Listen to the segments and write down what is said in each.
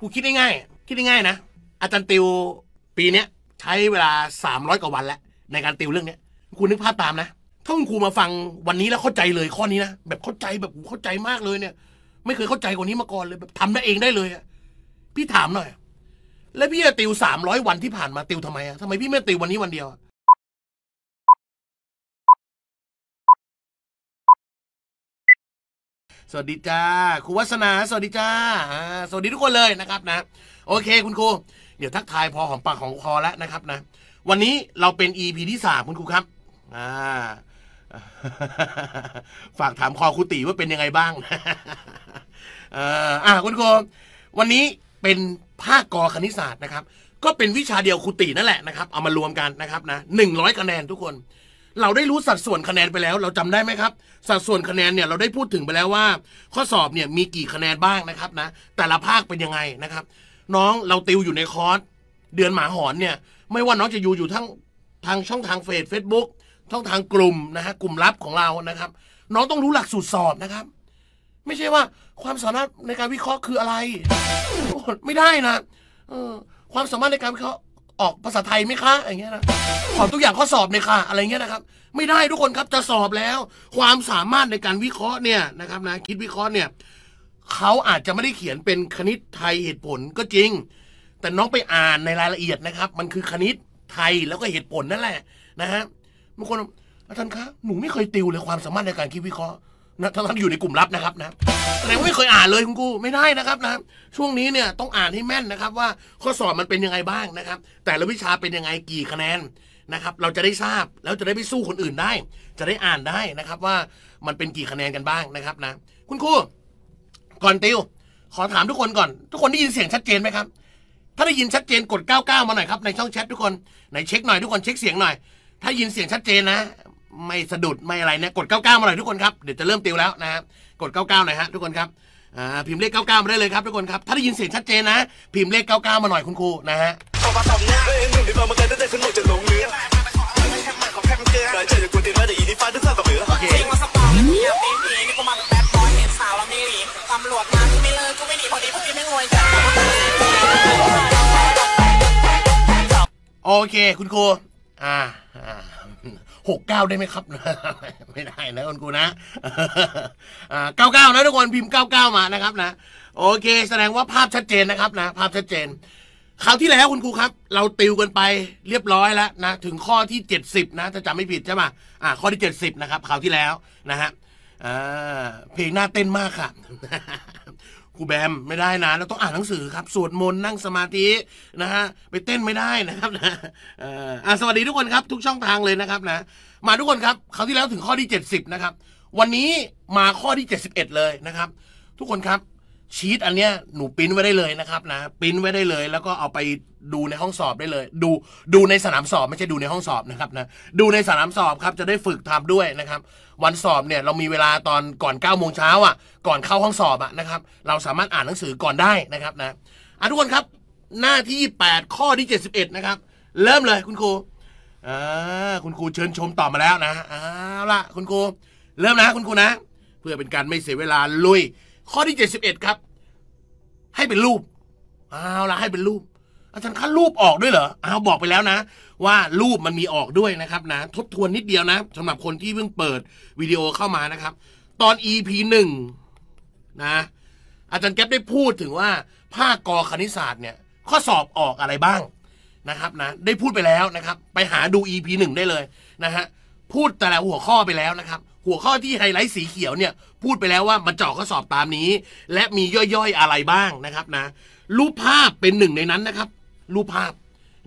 กูคิดง่ายๆคิดง่ายๆนะ อาจารย์ติวปีเนี้ย ใช้เวลา 300กว่าวันแล้ว ในการติวเรื่องเนี้ยคุณนึกภาพตามนะถ้าคุณครูมาฟังวันนี้แล้วเข้าใจเลยข้อนี้นะ แบบเข้าใจแบบเข้าใจมากเลยเนี่ย ไม่เคยเข้าใจกว่านี้มาก่อนเลยแบบทำได้เองได้เลยอะพี่ถามหน่อย แล้วพี่จะติว300วันที่ผ่านมาติวทำไมอะทำไมพี่ไม่ติววันนี้วันเดียวอะสวัสดีจ้าครูวัฒนาสวัสดีจ้าสวัสดีทุกคนเลยนะครับนะโอเคคุณครูเดี๋ยวทักทายพอหอมปากของคอแล้วนะครับนะ วันนี้เราเป็น EP ที่สามคุณครูครับอ่าฝากถามคอคุติว่าเป็นยังไงบ้างเอออ่าคุณครูวันนี้เป็นภาคกอคณิตศาสตร์นะครับ ก็เป็นวิชาเดียวคุตินั่นแหละนะครับเอามารวมกันนะครับนะหนึ่งร้อยคะแนนทุกคนเราได้รู้สัดส่วนคะแนนไปแล้ว เราจำได้ไหมครับ สัดส่วนคะแนนเนี่ยเราได้พูดถึงไปแล้วว่า ข้อสอบเนี่ยมีกี่คะแนนบ้างนะครับนะ แต่ละภาคเป็นยังไงนะครับ น้องเราติวอยู่ใน คอร์สเดือนหมาหอนเนี่ย ไม่ว่าน้องจะอยู่อยู่ทั้งทางช่องทางเฟซเฟซบุ๊กช่องทางกลุ่มนะฮะกลุ่มลับของเรานะครับ น้องต้องรู้หลักสูตรสอบนะครับ ไม่ใช่ว่าความสามารถในการวิเคราะห์คืออะไร ไม่ได้นะความสามารถในการวิเคราะห์ออกภาษาไทยไหมคะ อย่างเงี้ยนะขอตัวอย่างข้อสอบไหมคะอะไรเงี้ยนะครับ ไม่ได้ทุกคนครับ จะสอบแล้ว ความสามารถในการวิเคราะห์เนี่ยนะครับนะ คิดวิเคราะห์เนี่ยเขาอาจจะไม่ได้เขียนเป็นคณิตไทยเหตุผลก็จริง แต่น้องไปอ่านในรายละเอียดนะครับ มันคือคณิตไทยแล้วก็เหตุผลนั่นแหละนะฮะบางคนอาจารย์คะ หนูไม่เคยติวเลยความสามารถในการคิดวิเคราะห์นะทั้งทอยู่ในกลุ่มลับนะครับนะแต่ไม่เคยอ่านเลยคุณครูไม่ได้นะครับนะช่วงนี้เนี่ยต้องอ่านให้แม่นนะครับ ว่า ข้อสอบมันเป็นยังไงบ้างนะครับ แต่ละวิชาเป็นยังไงกี่คะแนนนะครับ เราจะได้ทราบแล้วจะได้ไปสู้คนอื่นได้ จะได้อ่านได้นะครับ ว่ามันเป็นกี่คะแนนกันบ้างนะครับนะคุณครูก่อนติวขอถามทุกคนก่อนทุกคนได้ยินเสียงชัดเจนไหมครับ ถ้าได้ยินชัดเจนกด 99 มาหน่อยครับในช่องแชททุกคนในเช็คหน่อยทุกคนเช็คเสียงหน่อยถ้ายินเสียงชัดเจนนะไม่สะดุดไม่อะไรนะกด99มาหน่อยทุกคนครับเดี๋ยวจะเริ่มติวแล้วนะกด99หน่อยฮะทุกคนครับอ่าพิมพ์เลข99มาได้เลยครับทุกคนครับถ้าได้ยินเสียงชัดเจนนะพิมพ์เลข99มาหน่อยคุณครูนะฮะโอเคคุณครูอ่าอ่าหกเก้าได้ไหมครับ ไม่ได้นะคุณกูนะเก้าเก้านะทุกคนพิมพ์เก้าเก้ามานะครับนะ โอเค แสดงว่าภาพชัดเจนนะครับนะ ภาพชัดเจนคราวที่แล้วคุณครูครับ เราติวกันไปเรียบร้อยแล้วนะถึงข้อที่เจ็ดสิบนะถ้าจำไม่ผิด ใช่ไหมอ่าข้อที่เจ็ดสิบนะครับคราวที่แล้วนะฮะเพลงน่าเต้นมากค่ะครูแบม ไม่ได้นะเราต้องอ่านหนังสือครับสวดมนต์นั่งสมาธินะฮะไปเต้นไม่ได้นะครับนะอ่าสวัสดีทุกคนครับทุกช่องทางเลยนะครับนะมาทุกคนครับคราวที่แล้วถึงข้อที่70นะครับวันนี้มาข้อที่71 เลยนะครับ ทุกคนครับชีตอันเนี้ยหนูปิ้นไว้ได้เลยนะครับนะปิ้นไว้ได้เลย แล้วก็เอาไปดูในห้องสอบได้เลย ดูดูในสนามสอบไม่ใช่ดูในห้องสอบนะครับนะดูในสนามสอบครับจะได้ฝึกทำด้วยนะครับ วันสอบเนี่ยเรามีเวลาตอนก่อน9ก้าโมงเช้าอ่ะ ก่อนเข้าห้องสอบอ่ะนะครับ เราสามารถอ่านหนังสือก่อนได้นะครับนะอ่ะทุกคนครับหน้าที่8ข้อที่ 71 นะครับ เริ่มเลยคุณครูอ่าคุณครูเชิญชมต่อมาแล้วนะเอาละคุณครูเริ่มนะ คุณครูนะ เพื่อเป็นการไม่เสียเวลาลุยข้อที่เจ็ดสิบเอ็ดครับ ให้เป็นรูปเอาละให้เป็นรูป อาจารย์คะรูปออกด้วยเหรอเอาบอกไปแล้วนะ ว่ารูปมันมีออกด้วยนะครับนะทบทวนนิดเดียวนะสำหรับคนที่เพิ่งเปิดวิดีโอเข้ามานะครับ ตอน EP หนึ่งนะ อาจารย์แก๊ปได้พูดถึงว่าภาคกอคณิตศาสตร์เนี่ย ข้อสอบออกอะไรบ้างนะครับนะ ได้พูดไปแล้วนะครับ ไปหาดู EP หนึ่งได้เลยนะฮะพูดแต่ละหัวข้อไปแล้วนะครับหัวข้อที่ไฮไลท์สีเขียวเนี่ย พูดไปแล้วว่ามันเจาะข้อสอบตามนี้ และมีย่อยๆอะไรบ้างนะครับนะรูปภาพเป็นหนึ่ง ในนั้นนะครับ รูปภาพ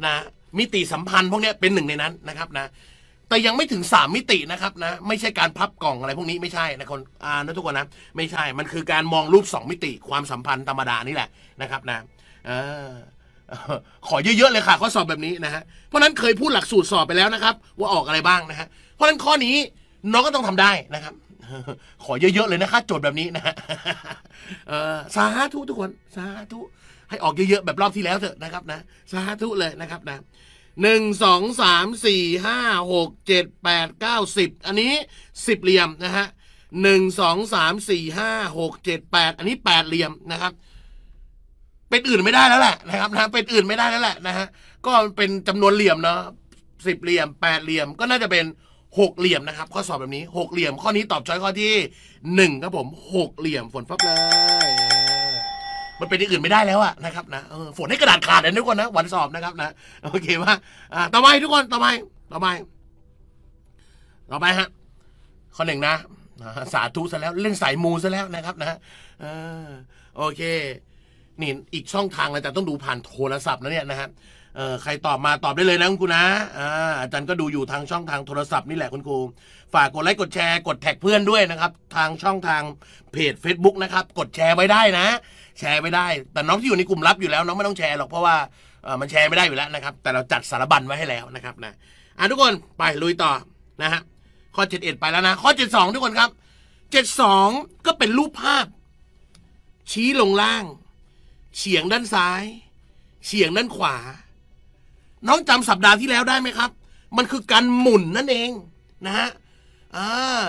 นะมิติสัมพันธ์พวกนี้เป็นหนึ่งในนั้นนะครับนะแต่ยังไม่ถึง 3มิตินะครับนะไม่ใช่การพับกล่องอะไรพวกนี้ไม่ใช่นะคนอ่านะทุกคนนะ ไม่ใช่มันคือการมองรูป 2 มิติความสัมพันธ์ธรรมดานี่แหละนะครับนะขอเยอะๆเลยค่ะข้อสอบแบบนี้นะฮะเพราะนั้นเคยพูดหลักสูตรสอบไปแล้วนะครับ ว่าออกอะไรบ้างนะฮะเพราะนั้นข้อนี้น้องก็ต้องทำได้นะครับ ขอเยอะๆเลยนะคะโจทย์แบบนี้นะฮะสาธุทุกคน สาธุ ให้ออกเยอะๆ แบบรอบที่แล้วเถอะนะครับนะ สาธุเลยนะครับนะหนึ่งสองสามสี่ห้าหกเจ็ดแปดเก้าสิบอันนี้สิบเหลี่ยมนะฮะหนึ่งสองสามสี่ห้าหกเจ็ดแปดอันนี้แปดเหลี่ยมนะครับ เป็นอื่นไม่ได้แล้วแหละนะครับนะเป็นอื่นไม่ได้แล้วแหละนะฮะก็เป็นจำนวนเหลี่ยมเนาะสิบเหลี่ยมแปดเหลี่ยมก็น่าจะเป็นหกเหลี่ยมนะครับข้อสอบแบบนี้หกเหลี่ยมข้อนี้ตอบช้อยข้อที่หนึ่งครับผม หกเหลี่ยมฝนฟ้าแปลมันเป็นอื่นไม่ได้แล้วอะนะครับนะฝนให้กระดาษขาดนะทุกคนนะวันสอบ นะครับนะโอเคว่าต่อไปทุกคน ต่อไปต่อไปต่อไปฮะข้อหนึ่งนะสาธุซะแล้ว เล่นสายมูซะแล้วนะครับ นะโอเคนี่อีกช่องทางเลยแต่ต้องดูผ่านโทรศัพท์นะเนี่ยนะฮะเออใครตอบมาตอบได้เลยนะคุณครูนะอ่าอาจารย์ก็ดูอยู่ทางช่องทางโทรศัพท์นี่แหละคุณครูฝากกดไลค์กดแชร์กดแท็กเพื่อนด้วยนะครับ ทางช่องทางเพจ Facebook นะครับกดแชร์ไว้ได้นะ แชร์ไว้ได้ แต่น้องที่อยู่ในกลุ่มลับอยู่แล้ว น้องไม่ต้องแชร์หรอกเพราะว่าเออมันแชร์ไม่ได้อยู่แล้วนะครับ แต่เราจัดสารบัญไว้ให้แล้วนะครับนะอ่ะทุกคน ไปลุยต่อนะฮะข้อ71ไปแล้วนะข้อ72ทุกคนครับ72ก็เป็นรูปภาพ ชี้ลงล่าง เฉียงด้านซ้าย เฉียงด้านขวาน้องจำสัปดาห์ที่แล้วได้ไหมครับ มันคือการหมุนนั่นเองนะฮะอ่า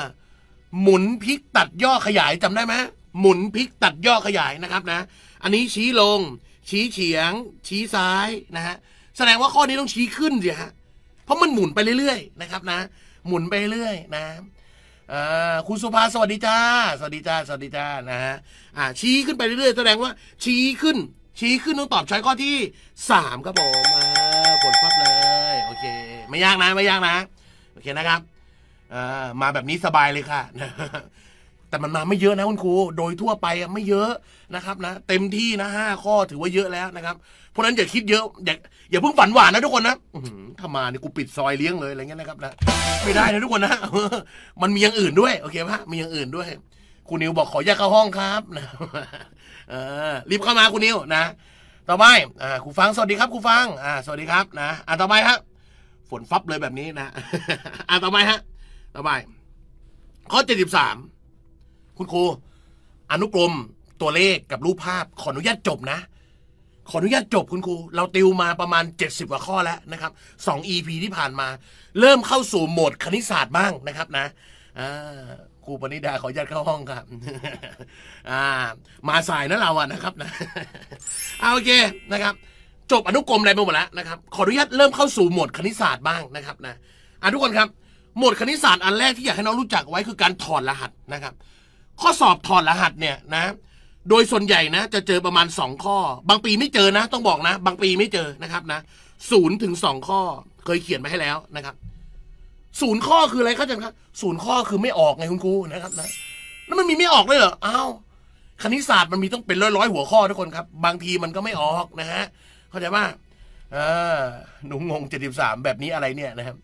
หมุนพลิกตัดย่อขยายจำได้ไหมหมุนพลิกตัดย่อขยายนะครับนะ อันนี้ชี้ลง ชี้เฉียง ชี้ซ้ายนะฮะ แสดงว่าข้อนี้ต้องชี้ขึ้นสิฮะ เพราะมันหมุนไปเรื่อยๆ นะครับนะ หมุนไปเรื่อยนะคุณสุภาสวัสดีจ้า สวัสดีจ้า สวัสดีจ้านะฮะชี้ขึ้นไปเรื่อยๆ แสดงว่าชี้ขึ้น ชี้ขึ้นต้องตอบใช้ข้อที่3ครับผมผลปั๊บเลยโอเค ไม่ยากนะไม่ยากนะโอเคนะครับอมาแบบนี้สบายเลยค่ะ แต่มันมาไม่เยอะนะคุณครูโดยทั่วไปไม่เยอะนะครับนะ เต็มที่นะห้าข้อถือว่าเยอะแล้วนะครับเพราะนั้นอย่าคิดเยอะอย่าอย่าเพิ่งฝันหวานนะทุกคนนะถ้ามาเนี่ยกูปิดซอยเลี้ยงเลยอะไรเงี้ยนะครับนะไม่ได้นะทุกคนนะมันมีอย่างอื่นด้วยโอเคปะมีอย่างอื่นด้วยคุณนิวบอกขอแยกเข้าห้องครับนะรีบเข้ามาคุณนิวนะต่อไป อ่า ครูฟังสวัสดีครับ ครูฟังอ่า สวัสดีครับ นะ อ่าต่อไปฮะฝนฟับเลยแบบนี้นะ อ่าต่อไปฮะต่อไป ข้อเจ็ดสิบสามคุณครู อนุกรมตัวเลขกับรูปภาพขออนุญาตจบนะ ขออนุญาตจบคุณครู เราติวมาประมาณ 70 กว่าข้อแล้วนะครับ 2 EP ที่ผ่านมา เริ่มเข้าสู่โหมดคณิตศาสตร์บ้างนะครับ นะ อ่าครูปนิดาขอยัดเข้าห้องครับอ่า มาสายนะเราอะนะครับนะเอาโอเคนะครับ จบอนุกรมอะไรไปหมดแล้วนะครับ ขออนุญาตเริ่มเข้าสู่หมวดคณิตศาสตร์บ้างนะครับนะ อ่ะทุกคนครับ หมวดคณิตศาสตร์อันแรกที่อยากให้น้องรู้จักไว้คือการถอดรหัสนะครับ ข้อสอบถอดรหัสเนี่ยนะ โดยส่วนใหญ่นะจะเจอประมาณ2ข้อ บางปีไม่เจอนะ ต้องบอกนะ บางปีไม่เจอนะครับนะศูนย์ถึงสองข้อเคยเขียนไปให้แล้วนะครับศูนย์ข้อคืออะไรครับอาจารย์ครับศูนย์ข้อคือไม่ออกไงคุณครูนะครับนะแล้วมันมีไม่ออกเลยเหรออ้าวคณิตศาสตร์มันมีต้องเป็นร้อยร้อยหัวข้อทุกคนครับ บางทีมันก็ไม่ออกนะฮะ เข้าใจว่าหนุมงงเจ็ดสิบสามแบบนี้อะไรเนี่ยนะครับ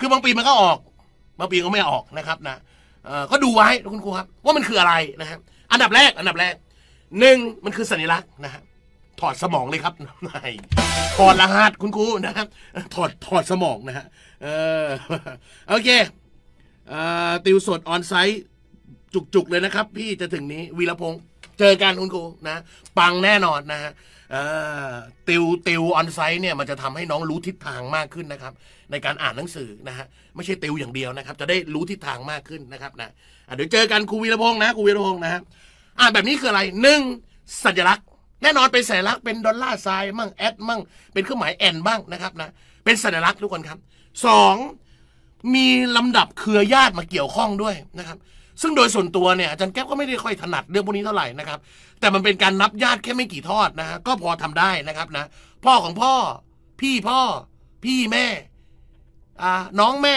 คือบางปีมันก็ออก บางปีก็ไม่ออกนะครับนะก็ดูไว้คุณครูครับ ว่ามันคืออะไรนะครับอันดับแรก อันดับแรกหนึ่งมันคือสัญลักษณ์นะฮะถอดสมองเลยครับนายถอดรหัสคุณครูนะครับถอดถอดสมองนะฮะเออโอเคติวสดออนไซต์จุกๆเลยนะครับพี่จะถึงนี้วีรพงษ์เจอกันคุณครูนะปังแน่นอนนะฮะติวติวออนไซต์เนี่ยมันจะทำให้น้องรู้ทิศทางมากขึ้นนะครับในการอ่านหนังสือนะฮะไม่ใช่ติวอย่างเดียวนะครับจะได้รู้ทิศทางมากขึ้นนะครับนะเดี๋ยวเจอกันครูวีรพงษ์นะครูวีรพงษ์นะฮะอ่านแบบนี้คืออะไรหนึ่งสัญลักษณ์ แน่นอนเป็นสัญลักษณ์เป็นดอลลาร์ไซน์มั่งแอดมั่งเป็นเครื่องหมายแอนบ้างนะครับนะเป็นสัญลักษณ์ทุกคนครับสองมีลำดับเครือญาติมาเกี่ยวข้องด้วยนะครับ ซึ่งโดยส่วนตัวเนี่ยอาจารย์แก๊ปก็ไม่ได้ค่อยถนัดเรื่องพวกนี้เท่าไหร่นะครับ แต่มันเป็นการนับญาติ แค่ไม่กี่ทอดนะฮะก็พอทำได้นะครับนะ พ่อของพ่อพี่พ่อพี่แม่อ่าน้องแม่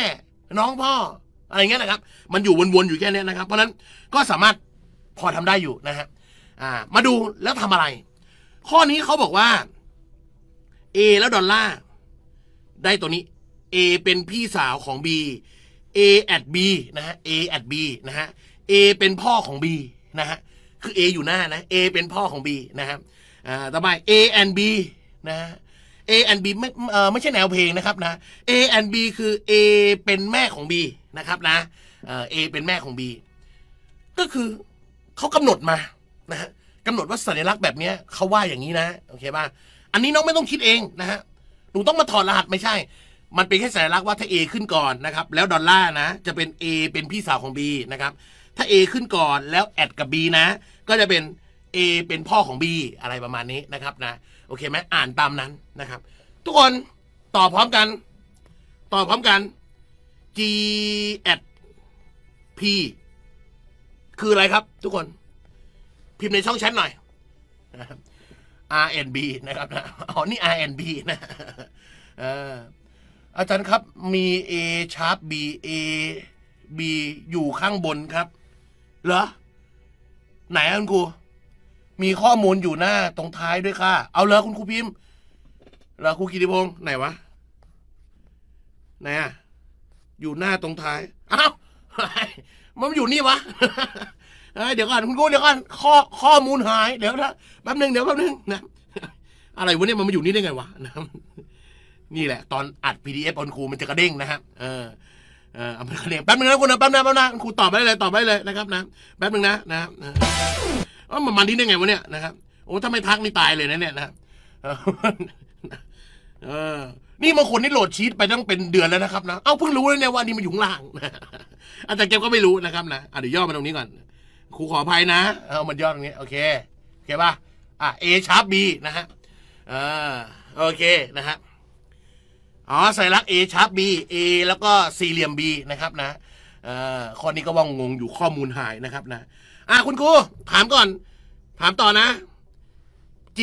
น้องพ่อ อะไรเงี้ยนะครับ มันอยู่วนๆอยู่แค่นี้นะครับเพราะนั้นก็สามารถพอทำได้อยู่นะฮะอ่ามาดูแล้วทำอะไร ข้อนี้เขาบอกว่า A แล้วดอลลาร์ได้ตัวนี้ A เป็นพี่สาวของ B A at B นะฮะ A at B นะฮะ A เป็นพ่อของ B นะฮะ คือ A อยู่หน้านะ A เป็นพ่อของ B นะครับอ่า ต่อไป A and B นะฮะ A and B ไม่เออไม่ใช่แนวเพลงนะครับนะ A and B คือ A เป็นแม่ของ B นะครับนะ เออ A เป็นแม่ของ B ก็คือเขากำหนดมานะฮะกำหนดว่าสัญลักษณ์แบบนี้เขาว่าอย่างนี้นะ โอเคป่ะ อันนี้น้องไม่ต้องคิดเองนะฮะ หนูต้องมาถอดรหัสไม่ใช่มันเป็นแค่สัญลักษณ์ว่าถ้า A ขึ้นก่อนนะครับ แล้วดอลลาร์นะ จะเป็น A เป็นพี่สาวของ B นะครับ ถ้า A ขึ้นก่อนแล้วแอดกับ B นะ ก็จะเป็น A เป็นพ่อของ B อะไรประมาณนี้นะครับนะ โอเคไหมอ่านตามนั้นนะครับ ทุกคนตอบพร้อมกันตอบพร้อมกัน G แอด P คืออะไรครับทุกคน พิมพ์ในช่องแชทหน่อย R N B นะครับนะอ๋อนี่ R N B นะเอออาจารย์ครับ มี A ชาร์ป B A B อยู่ข้างบนครับ เหรอ ไหนคุณครูมีข้อมูลอยู่หน้าตรงท้ายด้วยค่ะเอาเลยคุณครูพิมพ์เหรอครูกิติพงศ์ไหนวะไหนอะอยู่หน้าตรงท้ายอ้าวมันอยู่นี่วะเดี๋ยวก่อนคุณครูเดี๋ยวก่อนข้อข้อมูลหายเดี๋ยวนะแป๊บนึงเดี๋ยวแป๊บนึงนะ อะไรวะเนี่ยมันมาอยู่นี่ได้ไงวะนะนี่แหละตอนอัด PDF อนครูมันจะกระเด้งนะฮะ เออเออเอามันกระเด้งแป๊บนึงนะคุณนะ แป๊บนงแป๊บนงครูตอบไปเลย ตอบไปเลยนะครับนะ แป๊บนึงนะนะเออมันมันที่ได้ไงวะเนี่ยนะครับโอ้ถ้าไม่ทักนี่ตายเลยนะเนี่ยนะเออ นี่บางคนนี่โหลดชีตไปตั้งเป็นเดือนแล้วนะครับนะ เอ้า เพิ่งรู้เลยเนี่ยว่านี่มันอยู่ล่าง อาจารย์เก็บก็ไม่รู้นะครับนะอะเดี๋ยวย่อมาตรงนี้ก่อนครูขออภัยนะ เอามันย่อตรงนี้ โอเคโอเคป่ะอ่ะเอชาร์ปบีนะฮะอ่าโอเค นะฮะอ๋อใส่รลักเอชาร์ปเอแล้วก็สี่เหลี่ยมบีนะครับนะเอ่อข้อนี้ก็ว่องงงอยู่ข้อมูลหายนะครับนะอ่าคุณครู ถามก่อน ถามต่อนะ G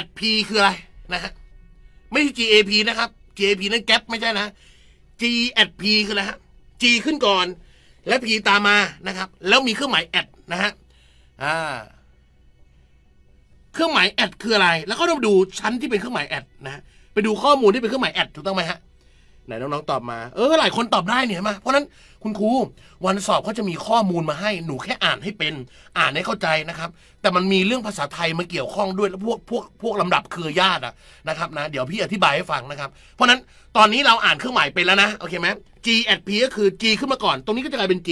at P คืออะไรนะฮะไม่ใช่ G A P นะครับ G A P นั่นแก๊ปไม่ใช่นะ G at P คืออะไรฮะ G ขึ้นก่อน และ P ตามมานะครับ แล้วมีเครื่องหมายแอดนะฮะอ่าเครื่องหมายแอดคืออะไร แล้วก็ต้องดูชั้นที่เป็นเครื่องหมายแอดนะไปดูข้อมูลที่เป็นเครื่องหมายแอดถูกต้องไหมฮะ ไหนน้องๆตอบมา เออหลายคนตอบได้เนี่ยมา เพราะนั้นคุณครู วันสอบเขาจะมีข้อมูลมาให้หนูแค่อ่านให้เป็น อ่านให้เข้าใจนะครับ แต่มันมีเรื่องภาษาไทยมาเกี่ยวข้องด้วย แล้วพวกพวกพวกลำดับคือญาตินะครับนะ เดี๋ยวพี่อธิบายให้ฟังนะครับ เพราะนั้นตอนนี้เราอ่านเครื่องหมายเป็นแล้วนะ โอเคไหม G at P ก็คือ G ขึ้นมาก่อน ตรงนี้ก็จะกลายเป็น G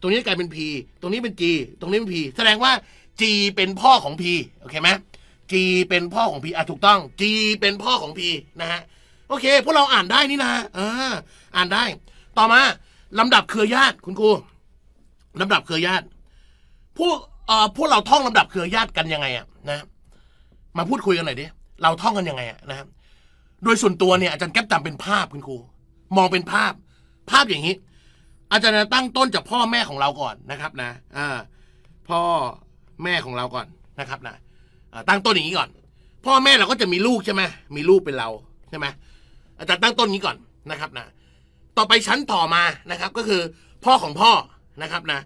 ตรงนี้กลายเป็น P ตรงนี้เป็น G ตรงนี้เป็น P แสดงว่า G เป็นพ่อของ P โอเคไหม G เป็นพ่อของ P อ่ะถูกต้อง G เป็นพ่อของ P นะฮะโอเค พวกเราอ่านได้นี่นะเอออ่านได้ ต่อมาลำดับเครือญาติคุณครูลำดับเครือญาติ พวกเอ่อพวกเราท่องลำดับเครือญาติกันยังไงอะนะมาพูดคุยกันหน่อยดิเราท่องกันยังไงอะนะครับ โดยส่วนตัวเนี่ยอาจารย์แก๊ปจำเป็นภาพคุณครู มองเป็นภาพ ภาพอย่างนี้อาจารย์ตั้งต้นจากพ่อแม่ของเราก่อนนะครับ นะอ่าพ่อแม่ของเราก่อนนะครับ นะตั้งต้นอย่างนี้ก่อน พ่อแม่เราก็จะมีลูกใช่ไหมมีลูกเป็นเราใช่ไหมอาจารย์ตั้งต้นนี้ก่อนนะครับนะต่อไปชั้นต่อมานะครับ ก็คือพ่อของพ่อนะครับนะ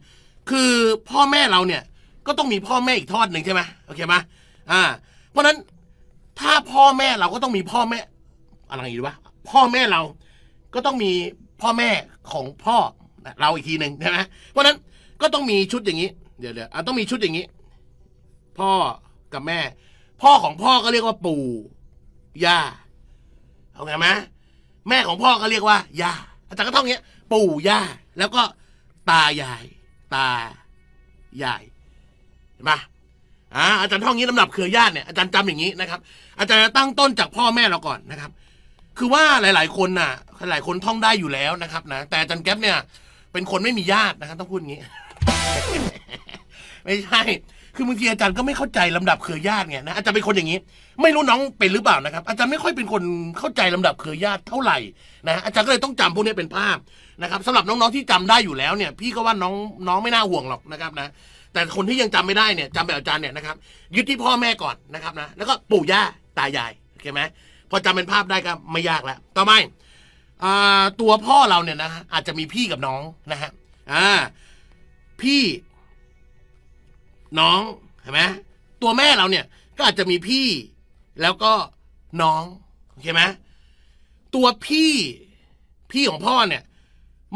คือพ่อแม่เราเนี่ยก็ต้องมีพ่อแม่อีกทอดหนึ่งใช่ไหมโอเคไหมอ่า เพราะนั้นถ้าพ่อแม่เราก็ต้องมีพ่อแม่ อะไรอย่างนี้วะพ่อแม่เราก็ต้องมีพ่อแม่ของพ่อเราอีกทีหนึ่งใช่ไหมเพราะนั้นก็ต้องมีชุดอย่างนี้เดี๋ยวเดี๋ยวต้องมีชุดอย่างนี้ พ่อกับแม่ พ่อของพ่อก็เรียกว่า ปู่ย่าเอาไงไหมแม่ของพ่อก็เรียกว่า ย่า อาจารย์ก็ท่องเงี้ย ปู่ย่า แล้วก็ ตายายตายายเห็นปะอ่า อาจารย์ท่องนี้ลำดับเครือญาติเนี่ย อาจารย์จำอย่างนี้นะครับ อาจารย์จะตั้งต้นจากพ่อแม่เราก่อนนะครับ คือว่าหลาย ๆ คนน่ะ หลายคนท่องได้อยู่แล้วนะครับนะ แต่อาจารย์แก๊ปเนี่ย เป็นคนไม่มีญาตินะครับต้องพูดอย่างนี้ ไม่ใช่คือบางทีอาจารย์ก็ไม่เข้าใจลำดับเครือญาติไงนะอาจารย์เป็นคนอย่างนี้ ไม่รู้น้องเป็นหรือเปล่านะครับ อาจารย์ไม่ค่อยเป็นคนเข้าใจลำดับเครือญาติเท่าไหร่นะ อาจารย์ก็เลยต้องจำพวกนี้เป็นภาพนะครับสำหรับน้องๆที่จำได้อยู่แล้วเนี่ย พี่ก็ว่าน้องน้องไม่น่าห่วงหรอกนะครับนะแต่คนที่ยังจำไม่ได้เนี่ยจำแบบอาจารย์เนี่ยนะครับยึดที่พ่อแม่ก่อนนะครับ นะแล้วก็ปู่ย่าตายายโอเคไหมพอจำเป็นภาพได้ก็ไม่ยากแล้วต่อไปตัวพ่อเราเนี่ยนะะอาจจะมีพี่กับน้องนะฮะอ่าพี่น้องเห็นไหมตัวแม่เราเนี่ย ก็อาจจะมีพี่ แล้วก็น้องโอเคไหม ตัวพี่ พี่ของพ่อเนี่ย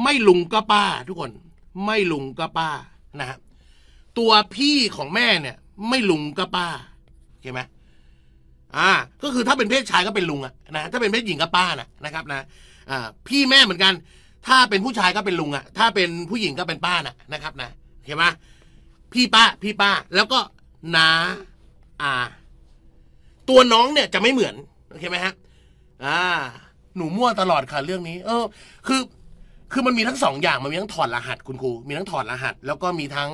ไม่ลุงก็ป้า ทุกคน ไม่ลุงก็ป้านะฮะ ตัวพี่ของแม่เนี่ย ไม่ลุงก็ป้าโอเคไหมอ่า ก็คือถ้าเป็นเพศชายก็เป็นลุงอะนะ ถ้าเป็นเพศหญิงก็ป้านะนะครับนะอ่าพี่แม่เหมือนกัน ถ้าเป็นผู้ชายก็เป็นลุงอะถ้าเป็นผู้หญิงก็เป็นป้านะนะครับ นะโอเคไหมพี่ป้าพี่ป้า แล้วก็นาอาตัวน้องเนี่ยจะไม่เหมือนโอเคไหมฮะอ่า หนูมั่วตลอดค่ะ เรื่องนี้ เออ คือ คือมันมีทั้งสองอย่าง มันมีทั้งถอดรหัสคุณครูมีทั้งถอดรหัสแล้วก็มีทั้ง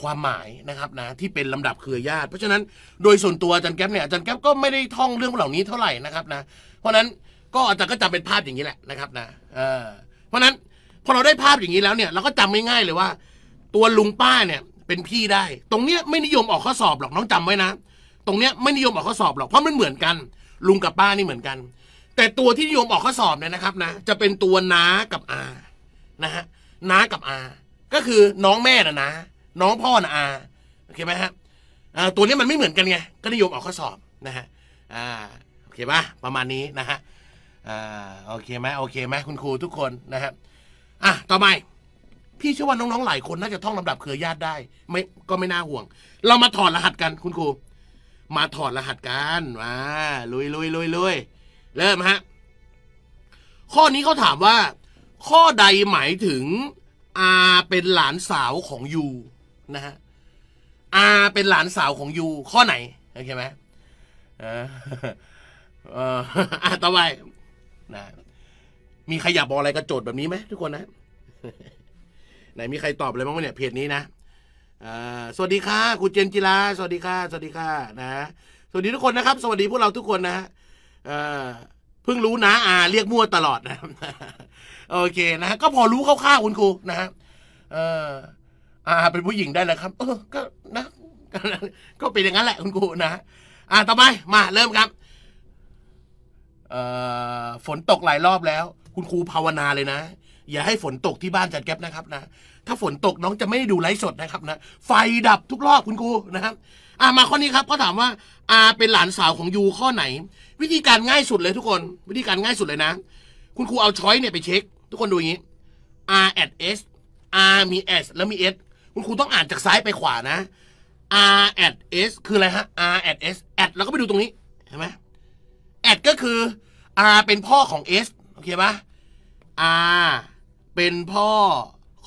ความหมายนะครับ นะที่เป็นลำดับเครือญาติเพราะฉะนั้นโดยส่วนตัวอาจารย์แก๊ปเนี่ยอาจารย์แก๊ปก็ไม่ได้ท่องเรื่องเหล่านี้เท่าไหร่นะครับ นะ เพราะนั้นก็อาจารย์ก็จำเป็นภาพอย่างนี้แหละนะครับ นะเออเพราะนั้นพอเราได้ภาพอย่างนี้แล้วเนี่ย เราก็จำง่ายๆเลยว่า ตัวลุงป้าเนี่ยเป็นพี่ได้ตรงเนี้ยไม่นิยมออกข้อสอบหรอกน้องจำไว้นะ ตรงเนี้ยไม่นิยมออกข้อสอบหรอกเพราะมันเหมือนกัน ลุงกับป้านี่เหมือนกัน แต่ตัวที่นิยมออกข้อสอบเนี่ยนะครับนะจะเป็นตัวน้ากับอานะฮะน้ากับอาก็คือน้องแม่นะนะน้องพ่อนะอาโอเคไหมฮะตัวนี้มันไม่เหมือนกันไง ก็นิยมออกข้อสอบนะฮะโอเคป่ะประมาณนี้นะฮะโอเคไหมโอเคไหมคุณครูทุกคนนะครับอ่ะต่อไปพี่เชื่อว่าน้อง ๆ หลายคนน่าจะท่องลำดับเครือญาติ ได้ไม่ก็ไม่น่าห่วง เรามาถอดรหัสกันคุณครู มาถอดรหัสกันมาลุยลุยลุยลุยเริ่มฮะข้อนี้เขาถามว่า ข้อใดหมายถึงอาเป็นหลานสาวของยูนะฮะอาเป็นหลานสาวของยูข้อไหนโอเคไหมเออาต่อไปนะมีใครอยากบอกอะไรกระโจดแบบนี้ไหมทุกคนนะไหนมีใครตอบเลยบ้างเนี่ยเพจนี้นะสวัสดีค่ะคุณเจนจิราสวัสดีค่ะสวัสดีค่ะนะสวัสดีทุกคนนะครับ สวัสดีพวกเราทุกคนนะเพิ่งรู้นะอาเรียกมั่วตลอดนะโอเคนะก็พอรู้คร่าวๆคุณครูนะฮะอาเป็นผู้หญิงได้แล้วครับ เออก็นะก็เป็นอย่างนั้นแหละคุณครูนะอ่าต่อไปมา เริ่มครับฝนตกหลายรอบแล้ว คุณครูภาวนาเลยนะอย่าให้ฝนตกที่บ้านจัดแก๊บนะครับนะ ถ้าฝนตกน้องจะไม่ได้ดูไลฟ์สดนะครับนะ ไฟดับทุกรอบคุณครูนะครับ อ่ามาข้อนี้ครับก็ถามว่าอาเป็นหลานสาวของยูข้อไหน วิธีการง่ายสุดเลยทุกคน วิธีการง่ายสุดเลยนะ คุณครูเอาช้อยเนี่ยไปเช็ค ทุกคนดูอย่างนี้ R at S R มี S แล้วมี S คุณครูต้องอ่านจากซ้ายไปขวานะ R at S คืออะไรฮะ R at S at แล้วก็ไปดูตรงนี้เห็นไหม at ก็คือ R เป็นพ่อของ S โอเคปะ R เป็นพ่อ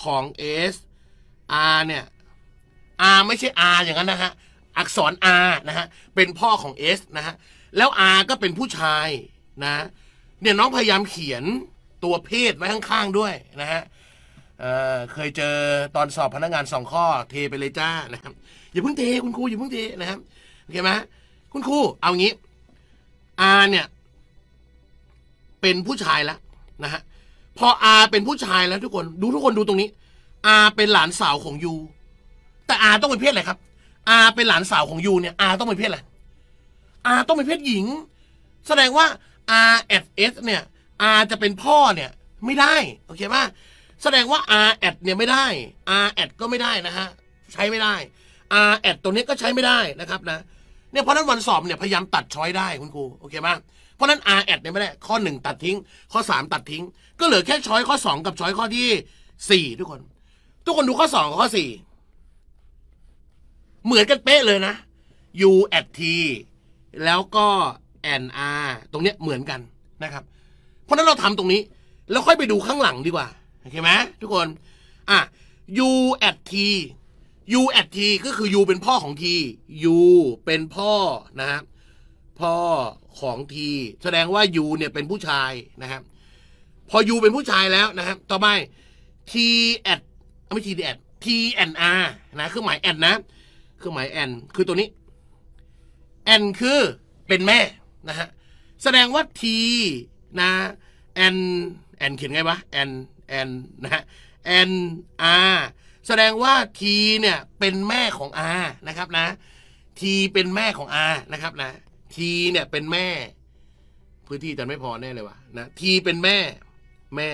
ของเอสอาเนี่ยอาไม่ใช่อาอย่างนั้นนะฮะ อักษรอานะฮะเป็นพ่อของเอสนะฮะแล้วอาก็เป็นผู้ชายนะเนี่ยน้องพยายามเขียนตัวเพศไว้ข้างๆด้วยนะฮะเเคยเจอตอนสอบพนักงานสองข้อเทไปเลยจ้านะครับอย่าเพิ่งเทคุณครูอย่าเพิ่งเทนะครับโอเคไหมคุณครูเอางี้อาเนี่ยเป็นผู้ชายแล้วนะฮะพออาเป็นผู้ชายแล้วทุกคนดูทุกคนดูตรงนี้อาเป็นหลานสาวของยูแต่อาต้องเป็นเพศอะไรครับอาเป็นหลานสาวของยูเนี่ยอาต้องเป็นเพศอะไรอาต้องเป็นเพศหญิงแสดงว่าอาเอ S เนี่ยอาจะเป็นพ่อเนี่ย ไม่ได้โอเคป่ะแสดงว่า R อดเนี่ยไม่ได้ R อดก็ไม่ได้นะฮะใช้ไม่ได้ R อดตัวนี้ก็ใช้ไม่ได้นะครับนะเนี่ยเพราะนั้นวันสอบเนี่ยพยายามตัดช้อยได้คุณครูโอเคป่ะเพราะนั้น R แอดเนี่ยไม่ได้ข้อ1ตัดทิ้ง ข้อ3ตัดทิ้ง ก็เหลือแค่ช้อยข้อ2กับช้อยข้อที่4ทุกคน ทุกคนดูข้อ2กับข้อ4เหมือนกันเป๊ะเลยนะ U แอด T แล้วก็ N R ตรงเนี้ยเหมือนกันนะครับ เพราะนั้นเราทำตรงนี้ แล้วค่อยไปดูข้างหลังดีกว่าโอเคไหมทุกคนอ่ะ U แ at T U ด t T ก็คือ U เป็นพ่อของ T U เป็นพ่อนะครับพ่อของทีแสดงว่ายูเนี่ยเป็นผู้ชายนะครับ พอยูเป็นผู้ชายแล้วนะครับต่อไปทีแอดไม่ทีแอดทีแอนอาร์นะเครื่องหมายแอนนะเครื่องหมายแอนคือตัวนี้แอนคือ เป็นแม่นะฮะแสดงว่าทีนะแอนแอนเขียนไงวะแอนแอนนะฮะแอนอาร์แสดงว่าทีเนี่ยเป็นแม่ของอานะครับนะทีเป็นแม่ของอานะครับนะทีเนี่ยเป็นแม่ พื้นที่จันไม่พอแน่เลยวะนะทีเป็นแม่ แม่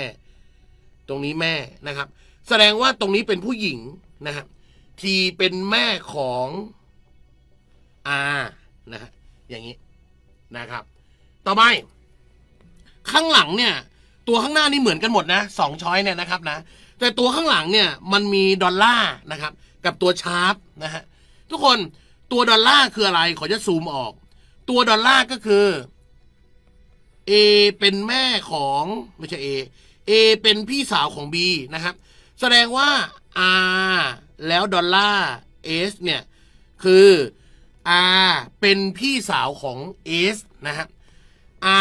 ตรงนี้แม่นะครับ แสดงว่าตรงนี้เป็นผู้หญิงนะครับทีเป็นแม่ของอานะอย่างนี้นะครับ ต่อไป ข้างหลังเนี่ย ตัวข้างหน้านี่เหมือนกันหมดนะสองช้อยเนี่ยนะครับนะ แต่ตัวข้างหลังเนี่ย มันมีดอลลาร์นะครับ กับตัวชาร์ปนะฮะทุกคนตัวดอลลาร์คืออะไร ขอจะซูมออกตัวดอลลาร์ก็คือ A เป็นแม่ของไม่ใช่ A A เป็นพี่สาวของ B นะครับ แสดงว่า R แล้วดอลลาร์ S เนี่ย คือ R เป็นพี่สาวของ S นะครับ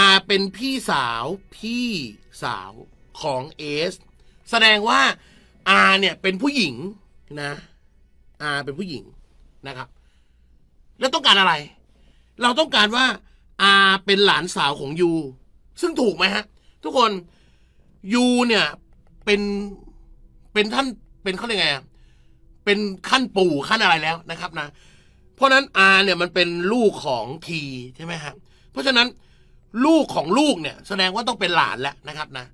R เป็นพี่สาวพี่สาวของ S แสดงว่า R เนี่ย เป็นผู้หญิงนะ R เป็นผู้หญิงนะครับ แล้วต้องการอะไรเราต้องการว่าอาเป็นหลานสาวของยูซึ่งถูกไหมฮะทุกคนยูเนี่ยเป็น เป็นท่านเป็นเขาเรียกไงเป็นขั้นปู่ขั้นอะไรแล้วนะครับนะ เพราะนั้นอาเนี่ยมันเป็นลูกของทีใช่ไหมฮะเพราะฉะนั้นลูกของลูกเนี่ย แสดงว่าต้องเป็นหลานแล้วนะครับนะ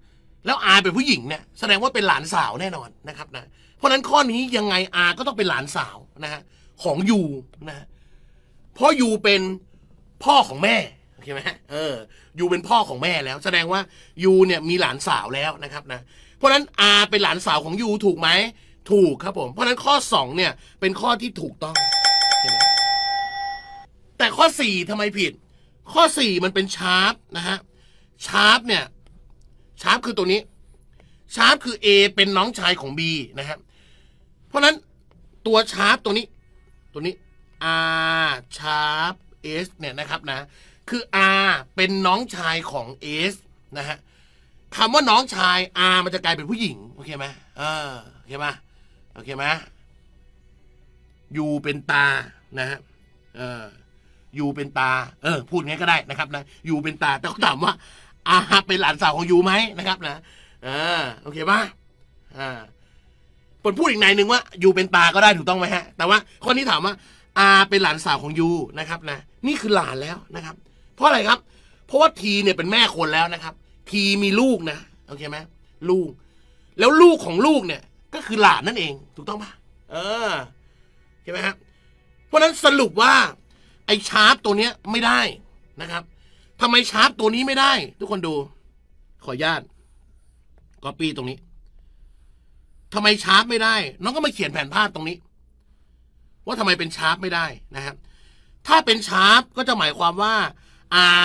แล้วอาเป็นผู้หญิงเนี่ยแสดงว่าเป็นหลานสาวแน่นอนนะครับนะ เพราะนั้นข้อนี้ยังไงอาก็ต้องเป็นหลานสาวนะฮะของยูนะเพราะยูเป็นพ่อของแม่โอเคไหมเออยูเป็นพ่อของแม่แล้ว แสดงว่ายูเนี่ยมีหลานสาวแล้วนะครับนะ เพราะนั้นอาเป็นหลานสาวของยูถูกไหม ถูกครับผม เพราะนั้นข้อ2เนี่ย เป็นข้อที่ถูกต้องแต่ข้อ 4ทำไมผิด ข้อ 4 มันเป็นชาร์ปนะฮะ ชาร์ปเนี่ย ชาร์ปคือตัวนี้ ชาร์ปคือ A เป็นน้องชายของ B นะครับ เพราะนั้นตัวชาร์ปตัวนี้ ตัวนี้อาชาร์ปเอสเนี่ยนะครับนะคือ R เป็นน้องชายของเอสนะฮะคำว่าน้องชาย R มันจะกลายเป็นผู้หญิงโอเคไหมเออโอเคไหมโอเคไหมยูเป็นตานะฮะเออยูเป็นตาเออพูดงี้ก็ได้นะครับนะยูเป็นตาแต่เขาถามว่าอาเป็นหลานสาวของยูไหมนะครับนะเออโอเคปหะอ่าผมพูดอีกนายหนึ่งว่ายูเป็นตาก็ได้ถูกต้องไหมฮะแต่ว่า คนนี้ถามว่าอาเป็นหลานสาวของยูนะครับนะนี่คือหลานแล้วนะครับ เพราะอะไรครับเพราะว่าทีเนี่ยเป็นแม่คนแล้วนะครับ ทีมีลูกนะโอเคไหมลูก แล้วลูกของลูกเนี่ย ก็คือหลานนั่นเอง ถูกต้องปะเออใช่ไหมครับเพราะนั้นสรุปว่า ไอ้ชาร์ปตัวเนี้ยไม่ได้นะครับทำไมชาร์ปตัวนี้ไม่ได้ ทุกคนดู ขออนุญาตก๊อปปี้ตรงนี้ทำไมชาร์ปไม่ได้ น้องก็มาเขียนแผนภาพตรงนี้ว่าทำไมเป็นชาร์ปไม่ได้นะครับ ถ้าเป็นชาร์ปก็จะหมายความว่า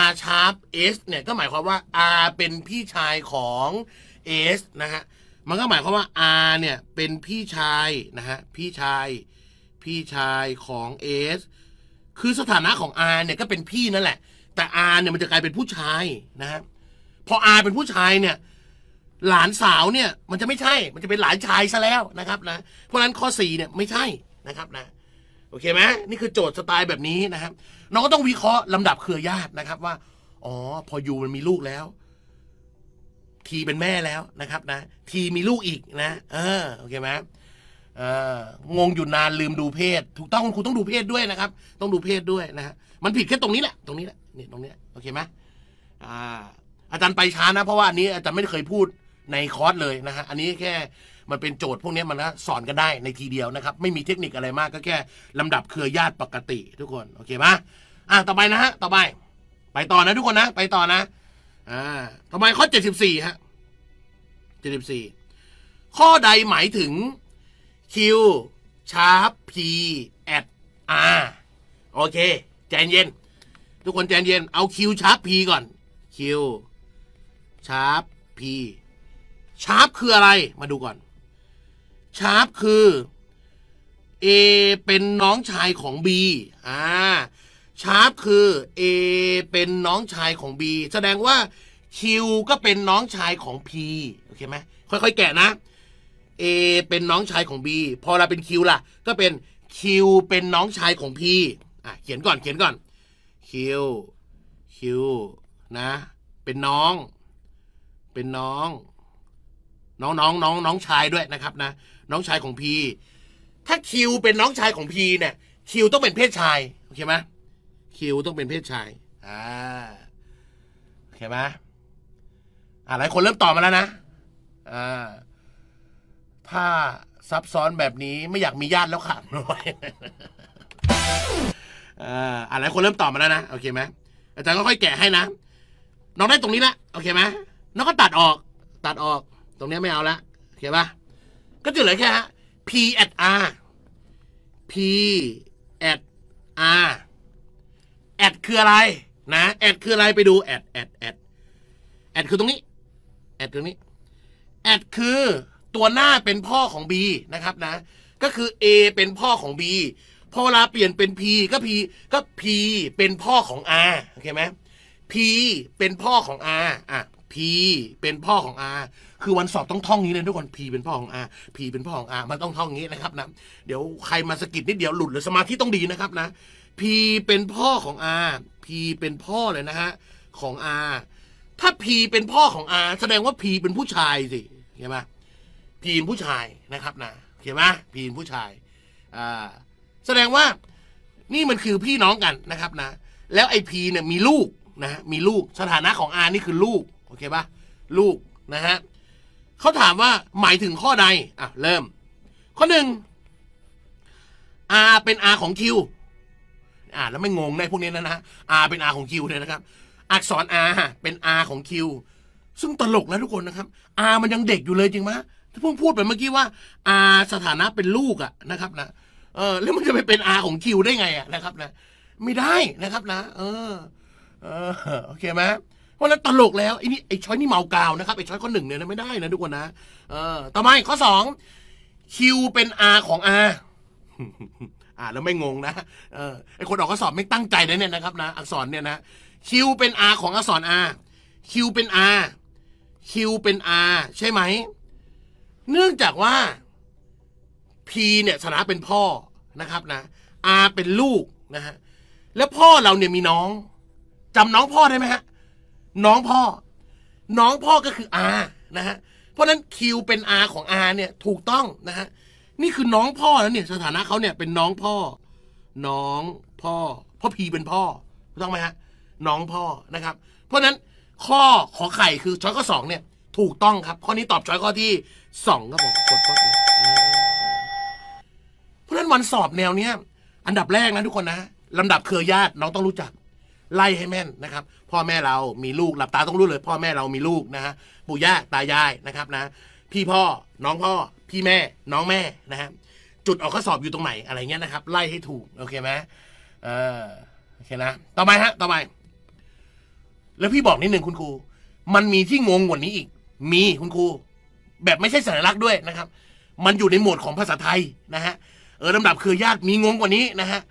R ชาร์ป S เนี่ยก็หมายความว่า R เป็นพี่ชายของ S นะฮะมันก็หมายความว่า R เนี่ยเป็นพี่ชายนะฮะพี่ชายพี่ชายของ S คือสถานะของ R เนี่ยก็เป็นพี่นั่นแหละ แต่ R เนี่ยมันจะกลายเป็นผู้ชายนะฮะพอ R เป็นผู้ชายเนี่ยหลานสาวเนี่ยมันจะไม่ใช่มันจะเป็นหลานชายซะแล้วนะครับนะเพราะนั้นข้อ4เนี่ยไม่ใช่นะครับนะโอเคไหมนี่คือโจทย์สไตล์แบบนี้นะครับน้องก็ต้องวิเคราะห์ลำดับเครือญาตินะครับ ว่าอ๋อพอยูมันมีลูกแล้ว ทีเป็นแม่แล้วนะครับ นะทีมีลูกอีกนะ เออโอเคไหมงงอยู่นานลืมดูเพศ ถูกต้องคุณต้องดูเพศด้วยนะครับ ต้องดูเพศด้วยนะฮะมันผิดแค่ตรงนี้แหละตรงนี้แหละนี่ตรงนี้โอเคไหมอาอาจารย์ไปช้านะเพราะว่าอันนี้อาจารย์ไม่เคยพูดในคอร์สเลยนะฮะ อันนี้แค่มันเป็นโจทย์พวกนี้มันนะสอนกันได้ในทีเดียวนะครับ ไม่มีเทคนิคอะไรมากก็แค่ลำดับเครือญาติปกติ ทุกคน โอเคปะอ่ะต่อไปนะฮะต่อไป ไปต่อนะทุกคนนะไปต่อนะ อ่าต่อไปข้อเจ็ดสิบสี่ฮะเจ็ดสิบสี่ข้อใดหมายถึง Q ชาร์ป P แอด R โอเคใจเย็น ทุกคนใจเย็น เอา Q ชาร์ป P ก่อน Q ชาร์ป P ชาร์ปคืออะไรมาดูก่อน ชาร์ปคือ A เป็นน้องชายของ B อ่า ชาร์ปคือ A เป็นน้องชายของ B แสดงว่า Q ก็เป็นน้องชายของ P โอเคไหมค่อยๆแกะนะ A เป็นน้องชายของ B พอเราเป็น Q ล่ะก็เป็น Q เป็นน้องชายของ P อ่ะเขียนก่อนเขียนก่อน Q Q นะ เป็นน้อง เป็นน้องน้องน้องน้อง น้องชายด้วยนะครับนะ น้องชายของพีถ้าคิวเป็นน้องชายของพีเนี่ย คิวต้องเป็นเพศชายโอเคไหมคิวต้องเป็นเพศชายอ่าโอเคไหมอ่าหลายคนเริ่มตอบมาแล้วนะอ่าถ้าซับซ้อนแบบนี้ไม่อยากมีญาติแล้วค่ะอ่าหลายคนเริ่มตอบมาแล้วนะโอเคไหมอาจารย์ก็ค่อยแกะให้นะน้องได้ตรงนี้ละโอเคไหมน้องก็ตัดออกตัดออกตรงนี้ไม่เอาละเขียนปะก็จะเหลือแค่ฮะ p at r p at r a t คืออะไรนะ a t คืออะไรไปดู a t a t a t a t คือตรงนี้ a t ตรงนี้ a t คือตัวหน้าเป็นพ่อของ B นะครับนะ ก็คือ A เป็นพ่อของ B พอเวลาเปลี่ยนเป็น P ก็ P ก็ P เป็นพ่อของ R โอเคไหม P เป็นพ่อของ R อ่ะ P เป็นพ่อของ R คือวันสอบต้องท่องนี้เลยทุกคน พีเป็นพ่อของอาพีเป็นพ่อของอา มันต้องท่องนี้นะครับนะ เดี๋ยวใครมาสกิดนิดเดียวหลุดหรือสมาธิต้องดีนะครับนะ พีเป็นพ่อของอา พีเป็นพ่อเลยนะฮะของอา ถ้าพีเป็นพ่อของอาแสดงว่าพีเป็นผู้ชายสิเห็นไหมพีนผู้ชายนะครับนะเห็นไหมพีนผู้ชายอ่าแสดงว่า นี่มันคือพี่น้องกันนะครับนะ แล้วไอพีเนี่ยมีลูกนะ มีลูกสถานะของอานี่คือลูก โอเคปะลูกนะฮะเขาถามว่าหมายถึงข้อใดอ่ะเริ่ม ข้อหนึ่ง R เป็น R ของ Q อ่าแล้วไม่งงในพวกนี้นะนะ R เป็น R ของ Q เลยนะครับอักษร R เป็น R ของ Q ซึ่งตลกแล้วทุกคนนะครับ R มันยังเด็กอยู่เลยจริงไหมที่พิ่งพูดไปเมื่อกี้ว่า R สถานะเป็นลูกอะนะครับนะเออ แล้วมันจะไปเป็น R ของ Q ได้ไงอะนะครับ นะไม่ได้นะครับนะเออเออโอเคไหมเพราะนั้นตลกแล้วไอ้นี่ไอ้ช้อยนี่เมากาวนะครับไอ้ช้อยข้อหนึ่งเนี่ยนไม่ได้นะทุกคนนะเออ ต่อมาข้อสองคิวเป็นอาของอาอ่าแล้วไม่งงนะเออไอคนออกข้อสอบไม่ตั้งใจนะเนี่ยนะครับนะ อักษรเนี่ยนะคิวเป็นอาของอักษรอาคิวเป็นอาคิวเป็นอาใช่ไหมเนื่องจากว่าพีเนี่ยสนะเป็นพ่อนะครับนะอาเป็นลูกนะฮะแล้วพ่อเราเนี่ยมีน้องจำน้องพ่อได้ไหมฮะน้องพ่อ น้องพ่อก็คืออานะฮะ เพราะนั้นคิวเป็นอาของอาเนี่ยถูกต้องนะฮะ นี่คือน้องพ่อแล้วเนี่ย สถานะเขาเนี่ยเป็นน้องพ่อ น้องพ่อพ่อพีเป็นพ่อ ถูกต้องไหมฮะ น้องพ่อ นะครับ เพราะนั้น ข้อขอไข่คือช้อยข้อสองเนี่ย ถูกต้องครับ ข้อนี้ตอบช้อยข้อที่สองครับผม กดข้อเพราะนั้นวันสอบแนวเนี้ย อันดับแรกนะทุกคนนะลำดับเครือญาติน้องต้องรู้จักไล่ให้แม่นนะครับ พ่อแม่เรามีลูก หลับตาต้องรู้เลย พ่อแม่เรามีลูกนะฮะปู่ย่าตา ยายนะครับ นะ พี่พ่อน้องพ่อ พี่แม่ น้องแม่นะฮะจุดออกข้อสอบอยู่ตรงไหนอะไรเงี้ยนะครับ ไล่ให้ถูก โอเคไหมเออโอเคนะต่อไปฮะ ต่อไป แล้วพี่บอกนิดหนึ่งคุณครูมันมีที่งงกว่านี้อีก มีคุณครูแบบไม่ใช่สัญลักษณ์ด้วยนะครับ มันอยู่ในหมวดของภาษาไทยนะฮะเออลำดับคือญาติมีงงกว่านี้นะฮะ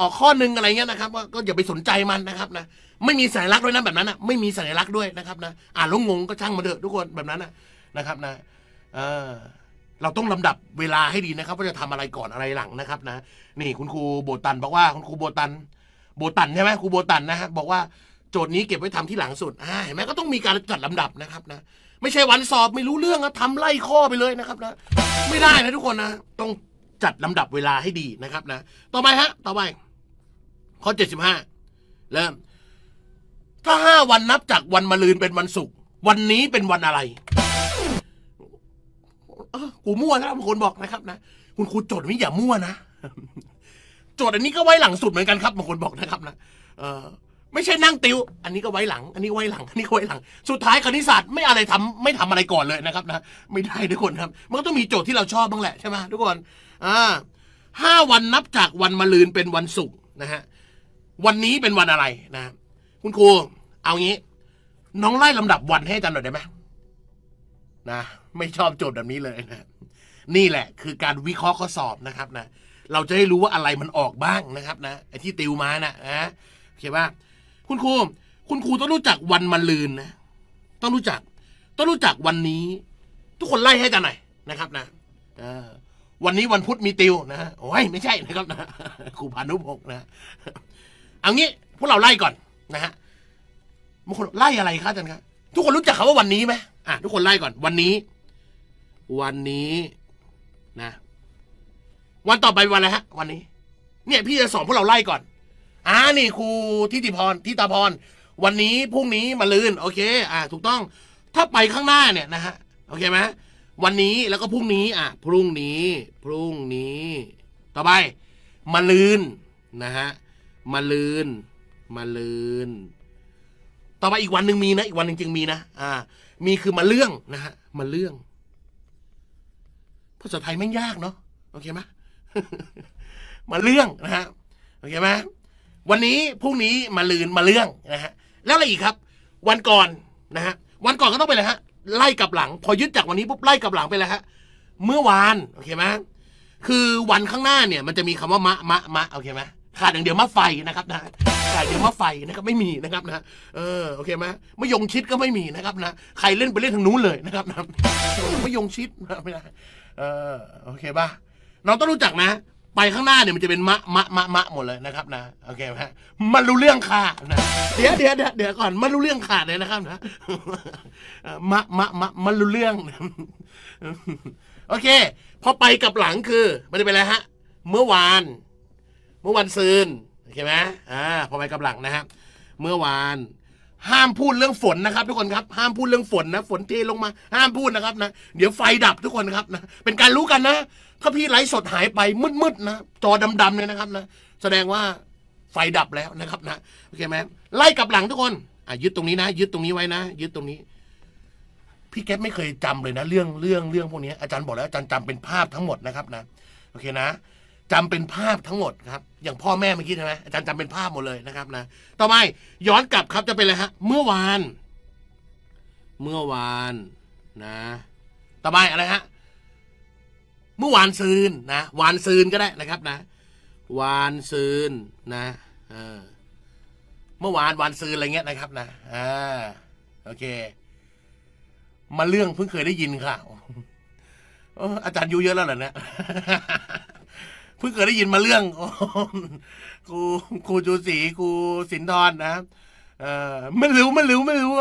ออกข้อหนึ่งอะไรเงี้ยนะครับว่าก็อย่าไปสนใจมันนะครับนะไม่มีสัญลักษณ์ด้วยนะแบบนั้นนะไม่มีสัญลักษณ์ด้วยนะครับนะอ่านแล้วงงก็ช่างมาเถอะทุกคนแบบนั้นนะนะครับนะเออเราต้องลำดับเวลาให้ดีนะครับว่าจะทำอะไรก่อนอะไรหลังนะครับนะนี่คุณครูโบตันบอกว่าคุณครูโบตันโบตันใช่ไหมครูโบตันนะฮะบอกว่าโจทย์นี้เก็บไว้ทำที่หลังสุดอ่าเห็นไหมก็ต้องมีการจัดลำดับนะครับนะไม่ใช่วันสอบไม่รู้เรื่องนะทำไล่ข้อไปเลยนะครับนะไม่ได้นะทุกคนนะต้องจัดลำดับเวลาให้ดีนะครับนะ ต่อไปฮะ ต่อไปข้อ75เริ่มถ้าห้าวันนับจากวันมะรืนเป็นวันศุกร์ วันนี้เป็นวันอะไรกูมั่วนะ บางคนบอกนะครับ นะ คุณครูจดนี่อย่ามั่วนะจดอันนี้ก็ไว้หลังสุดเหมือนกันครับ บางคนบอกนะครับนะเออไม่ใช่นั่งติว อันนี้ก็ไว้หลัง อันนี้ไว้หลัง อันนี้ไว้หลัง สุดท้ายคณิตศาสตร์ไม่อะไรทำ ไม่ทำอะไรก่อนเลยนะครับนะ ไม่ได้ทุกคนครับ มันก็ต้องมีโจทย์ที่เราชอบบ้างแหละใช่ไหมทุกคนอ่าห้าวันนับจากวันมะลืนเป็นวันศุกร์นะฮะวันนี้เป็นวันอะไรนะคุณ ครู เอางี้ น้องไล่ลำดับวันให้อาจารย์หน่อยได้ไหมนะไม่ชอบโจทย์แบบนี้เลยนะนี่แหละ คือการวิเคราะห์ข้อสอบนะครับ นะเราจะได้รู้ว่าอะไรมันออกบ้างนะครับ นะไอ้ที่ติวมานะ่ะนะโอเคป่ะคุณครูคุณ ครู ต้องรู้จักวันมะลืนนะ ต้องรู้จัก ต้องรู้จักวันนี้ ทุกคนไล่ให้จันหน่อยนะครับ นะเออวันนี้วันพุธมีติว นะฮะโอ้ยไม่ใช่นะครับนะครูพานุพงศ์นะเอางี้ พวกเราไล่ก่อนนะฮะบางคนไล่อะไรครับอาจารย์ครับทุกคนรู้จักคำว่าวันนี้ไหมอ่ะทุกคนไล่ก่อน วันนี้ วันนี้นะ วันต่อไปวันอะไรฮะ วันนี้ เนี่ย พี่จะสอนพวกเราไล่ก่อนอ่านี่ครูทิติพรทิตาพรวันนี้พรุ่งนี้มาลืนโอเค อ่า ถูกต้อง ถ้าไปข้างหน้าเนี่ยนะฮะโอเคไหมวันนี้แล้วก็พรุ่งนี้อ่ะพรุ่งนี้ พรุ่งนี้ ต่อไป มาลืนนะฮะมาลืนมาลืน ต่อไปอีกวันหนึ่งมีนะอีกวันหนึ่งจึงมีนะอ่ามีคือมาเรื่องนะฮะมาเรื่องภาษาไทยไม่ยากเนาะโอเคไหมมาเรื่องนะฮะโอเคไหมวันนี้พรุ่งนี้มาลืนมาเรื่องนะฮะ แล้วอะไรอีกครับ วันก่อนนะฮะวันก่อนก็ต้องไปเลยฮะไล่กลับหลัง พอยึดจากวันนี้ปุ๊บไล่กลับหลังไปแล้วฮะเมื่อวานโอเคไหมคือวันข้างหน้าเนี่ยมันจะมีคำว่ามะมะมะโอเคไหมขาดอย่างเดียวมะไฟนะครับนะขาดอย่างเดียวมะไฟนะครับไม่มีนะครับนะ เออโอเคไหมมะยงชิดก็ไม่มีนะครับนะใครเล่นไปเล่นทางนู้นเลยนะครับนะมะยงชิดไม่ได้เออโอเคป่ะน้องต้องรู้จักนะไปข้างหน้าเนี่ยมันจะเป็นมะมะมะมะหมดเลยนะครับนะโอเคไหมมันรู้เรื่องค่ะนะเดี๋ยวเดี๋ยวเดี๋ยวก่อนมันรู้เรื่องขาดเลยนะครับนะมะ มะ มะมันรู้เรื่องโอเคพอไปกับหลังคือ มันจะเป็นอะไรฮะเมื่อวาน เมื่อวันซืนโอเคไหมอ่าพอไปกับหลังนะครับเมื่อวานห้ามพูดเรื่องฝนนะครับทุกคนครับ ห้ามพูดเรื่องฝนนะ ฝนเทลงมา ห้ามพูดนะครับนะ เดี๋ยวไฟดับทุกคนครับนะเป็นการรู้กันนะถ้าพี่ไลฟ์สดหายไปมืดๆนะจอดำๆเนี่ยนะครับนะ แสดงว่าไฟดับแล้วนะครับ นะโอเคไหมไล่กลับหลังทุกคนอ่ะยึดตรงนี้นะ ยึดตรงนี้ไว้นะยึดตรงนี้ พี่แก๊ปไม่เคยจำเลยนะ เรื่องเรื่องเรื่องพวกนี้อาจารย์บอกแล้วอาจารย์จำเป็นภาพทั้งหมดนะครับนะโอเคนะจำเป็นภาพทั้งหมดครับ อย่างพ่อแม่เมื่อกี้ใช่ไหมอาจารย์จำเป็นภาพหมดเลย นะครับนะต่อไป ย้อนกลับครับจะเป็นอะไรฮะเมื่อวาน เมื่อวาน นะ ต่อไปอะไรฮะเมื่อวานซืนนะวานซืนก็ได้นะครับ นะวานซืนนะเออเมื่อวานวานซืนอะไรเงี้ยนะครับ นะอ่าโอเคมาเรื่องเพิ่งเคยได้ยินค่ะอาจารย์ยุเยอะแล้วเหรอเนี่ยพิ่งเคยได้ยินมาเรื่องกูกูจูศรีกูสินทรนะเออไม่รู้ไม่รู้ไม่รู้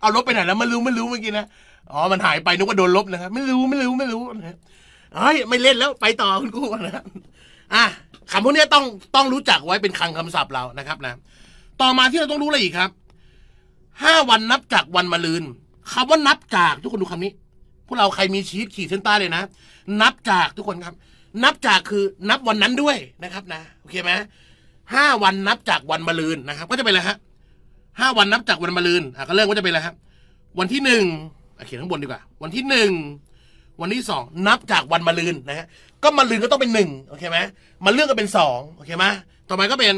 เอาลบไปไหนแล้วไม่รู้ไม่รู้เมื่อกี้นะอ๋อมันหายไปนึกว่าโดนลบนะครับไม่รู้ไม่รู้ไม่รู้เฮ้ยไม่เล่นแล้วไปต่อคุณกูนะอ่ะคำพวกนี้ต้องต้องรู้จักไว้เป็นคังคำศัพท์เรานะครับ นะต่อมาที่เราต้องรู้อะไรอีกครับห้าวันนับจากวันมะรืนคำว่านับจากทุกคนดูคำนี้ พวกเราใครมีชีตขีดเส้นใต้เลยนะนับจากทุกคนครับนับจากคือนับวันนั้นด้วยนะครับนะ โอเคไหมห้าวันนับจากวันมะรืนนะครับ ก็จะเป็นอะไรฮะห้าวันนับจากวันมะรืนอ่ะก็เรื่องก็จะเป็นอะไรฮะวันที่หนึ่งเขียนข้างบนดีกว่า วันที่หนึ่งวันที่สองนับจากวันมะรืนนะฮะก็มะรืนก็ต้องเป็นหนึ่งโอเคไหมมะเรื่องก็เป็นสองโอเคไหมต่อไปก็เป็น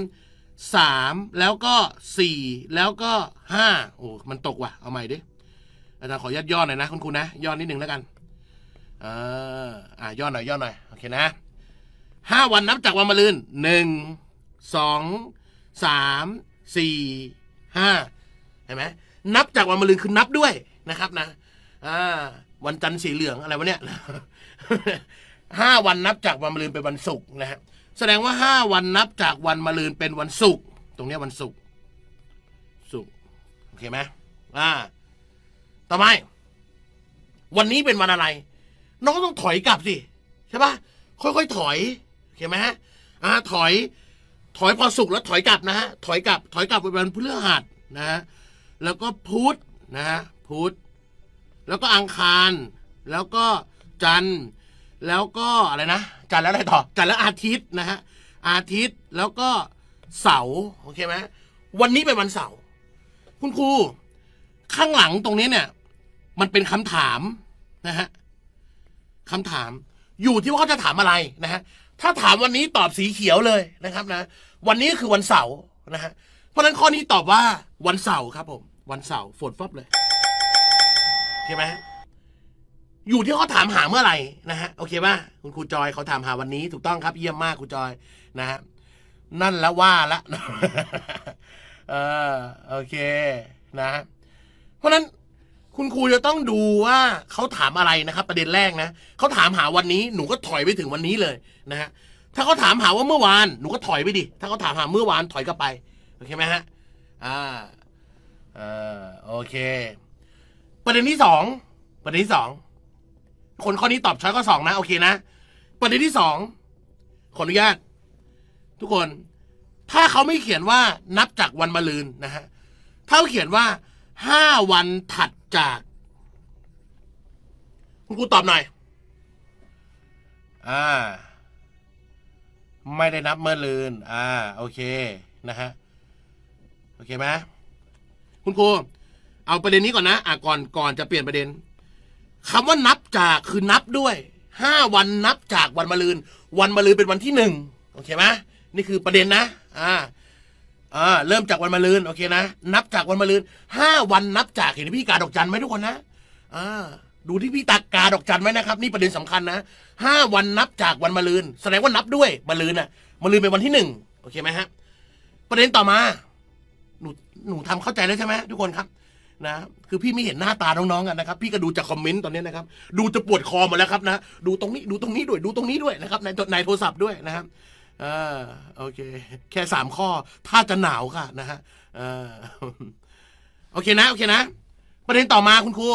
สามแล้วก็สี่แล้วก็ห้าโอ้ มันตกว่ะเอาใหม่ดิอาจารย์ขอยัดย่อหน่อยนะ คุณครูนะย่อนิดหนึ่งแล้วกันอ่าอ่าย่อหน่อยย่อหน่อยโอเคนะห้าวันนับจากวันมะรืนหนึ่งสองสามสี่ห้าเห็นไหมนับจากวันมะรืนคือนับด้วยนะครับนะอ่าวันจันทร์สีเหลืองอะไรวะเนี่ยห้าวันนับจากวันมะรืนเป็นวันศุกร์นะฮะแสดงว่าห้าวันนับจากวันมะรืนเป็นวันศุกร์ตรงนี้วันศุกร์ศุกร์โอเคไหมอ่าต่อไปวันนี้เป็นวันอะไรน้องต้องถอยกลับสิใช่ปะค่อยๆถอยเข้าไหมฮะอ่าถอยถอยพอสุกแล้วถอยกลับนะฮะถอยกลับ ถอยกลับไปวันพฤหัสนะฮะแล้วก็พุธนะฮะพุธแล้วก็อังคาร แล้วก็จันทร์แล้วก็อะไรนะจันทร์แล้วอะไรต่อจันทร์แล้วอาทิตย์นะฮะอาทิตย์แล้วก็เสาร์โอเคไหมวันนี้เป็นวันเสาร์คุณครูข้างหลังตรงนี้เนี่ยมันเป็นคำถามนะฮะคำถามอยู่ที่ว่าเขาจะถามอะไรนะฮะถ้าถามวันนี้ตอบสีเขียวเลยนะครับ นะวันนี้คือวันเสาร์นะฮะเพราะนั้นข้อนี้ตอบว่า วันเสาร์ครับ ผม วันเสาร์ฝนฟับเลยโอเคไหมอยู่ที่เขาถามหาเมื่อไหร่นะฮะโอเคป่ะคุณครูจอยเขาถามหาวันนี้ ถูกต้องครับเยี่ยมมากครูจอยนะฮะนั่นแล้วว่าละเออโอเค นะ เพราะนั้นคุณครูจะต้องดูว่าเขาถามอะไรนะครับ ประเด็นแรกนะเขาถามหาวันนี้หนูก็ถอยไปถึงวันนี้เลยนะฮะถ้าเขาถามหาว่าเมื่อวานหนูก็ถอยไปดิถ้าเขาถามหาเมื่อวานถอยกลับไปโอเคไหมฮะอ่าอ่าโอเค ประเด็นที่สองประเด็นที่สองคนข้อนี้ตอบช้อยข้อสองนะโอเคนะประเด็นที่สองขออนุญาต ทุกคน ถ้าเขาไม่เขียนว่านับจากวันมะรืนนะฮะถ้าเขียนว่าห้าวันถัดจากคุณครูตอบหน่อย อ่า ไม่ได้นับเมื่อลืนอ่า โอเค นะฮะ โอเคไหมคุณครู เอาประเด็นนี้ก่อนนะ อ่าก่อน ก่อนจะเปลี่ยนประเด็น คำว่านับจากคือนับด้วย ห้าวันนับ จากวันมะลืนวันมะลืนเป็นวันที่หนึ่งโอเคไหมนี่คือประเด็นนะ อ่าอ่าเริ่มจากวันมะรืน โอเคนะนับจากวันมะรืนห้าวันนับจากเห็นพี่กาดอกจันไหมทุกคนนะอ่าดูที่พี่ตักกาดอกจันไหมนะครับนี่ประเด็นสำคัญนะห้าวันนับจากวันมะรืนแสดงว่านับด้วยมะรืนอ่ะมะรืนเป็นวันที่หนึ่งโอเคไหมฮะประเด็นต่อมา หนูหนูทำเข้าใจแล้วใช่ไหมทุกคนครับ นะคือพี่ไม่เห็นหน้าตาน้องๆกันนะครับ พี่ก็ดูจากคอมเมนต์ตอนนี้นะครับ ดูจะปวดคอหมดแล้วครับนะดูตรงนี้ ดูตรงนี้ด้วย ดูตรงนี้ด้วยนะครับในในโทรศัพท์ด้วยนะครับอ่าโอเค แค่สามข้อ ถ้าจะหนาวค่ะนะฮะอ่าโอเคนะ โอเคนะประเด็นต่อมาคุณครู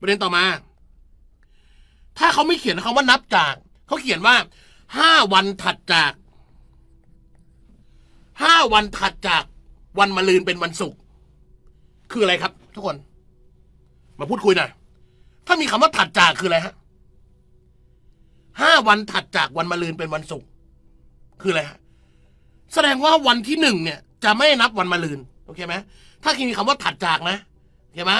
ประเด็นต่อมา ถ้าเขาไม่เขียนคำว่านับจากเขาเขียนว่าห้าวันถัดจากห้าวันถัดจากวันมะรืนเป็นวันศุกร์คืออะไรครับ ทุกคน มาพูดคุยหน่อยถ้ามีคำว่าถัดจากคือ อะไรฮะห้าวันถัดจากวันมะรืนเป็นวันศุกร์คืออะไรฮะแสดงว่าวันที่หนึ่งเนี่ย จะไม่นับวันมะรืนโอเคไหมถ้ามีคำว่าถัดจากนะโอเคไหม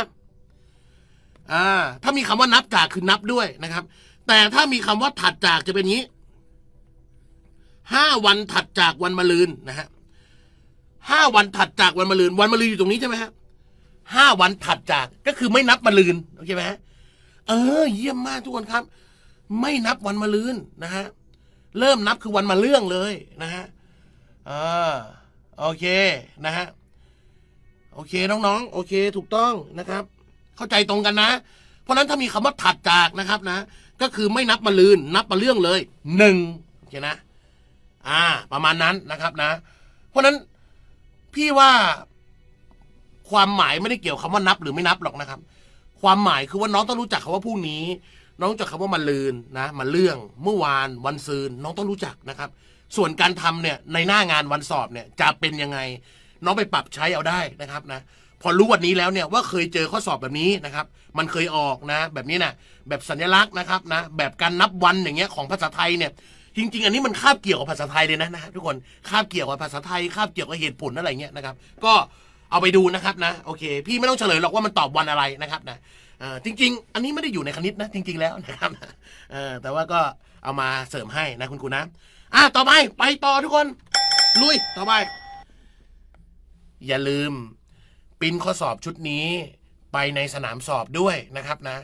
อ่าถ้ามีคำว่านับจากคือนับด้วยนะครับ แต่ถ้ามีคำว่าถัดจากจะเป็นนี้ห้าวันถัดจากวันมะรืนนะฮะห้าวันถัดจากวันมะรืน วันมะรืนอยู่ตรงนี้ใช่ไหมฮะห้าวันถัดจากก็คือไม่นับมะรืนโอเคไหมเออเยี่ยมมากทุกคนครับ ไม่นับวันมะรืนนะฮะเริ่มนับคือวันมาเรื่องเลยนะฮะอ่าโอเคนะฮะโอเคน้องๆโอเคถูกต้องนะครับ เข้าใจตรงกันนะ เพราะนั้นถ้ามีคำว่าถัดจากนะครับนะ ก็คือไม่นับมาลืน นับมาเรื่องเลยหนึ่งโอเคนะอ่าประมาณนั้นนะครับนะ เพราะนั้นพี่ว่า ความหมายไม่ได้เกี่ยวคำว่านับหรือไม่นับหรอกนะครับ ความหมายคือว่าน้องต้องรู้จักคาว่าพรุ่งนี้น้องจะคำว่ามันลืนนะ มันเรื่องเมื่อวานวันซืนน้องต้องรู้จักนะครับ ส่วนการทำเนี่ยในหน้างานวันสอบเนี่ยจะเป็นยังไง น้องไปปรับใช้เอาได้นะครับนะพอรู้วันนี้แล้วเนี่ยว่าเคยเจอข้อสอบแบบนี้นะครับ มันเคยออกนะ แบบนี้นะแบบสัญลักษณ์นะครับนะแบบการนับวันอย่างเงี้ยของภาษาไทยเนี่ยจริงๆ อันนี้มันคาบเกี่ยวกับภาษาไทยเลยนะนะทุกคนคาบเกี่ยวกับภาษาไทยคาบเกี่ยวกับเหตุผลอะไรเงี้ยนะครับ ก็เอาไปดูนะครับนะโอเค พี่ไม่ต้องเฉลยหรอกว่ามันตอบวันอะไรนะครับนะจริง ๆ อันนี้ไม่ได้อยู่ในคณิตนะ จริงๆ แล้วนะครับแต่ว่าก็เอามาเสริมให้นะคุณครูนะ อ่ะต่อไป ไปต่อทุกคน ลุย ต่อไป อย่าลืม ปิ้นข้อสอบชุดนี้ไปในสนามสอบด้วยนะครับนะ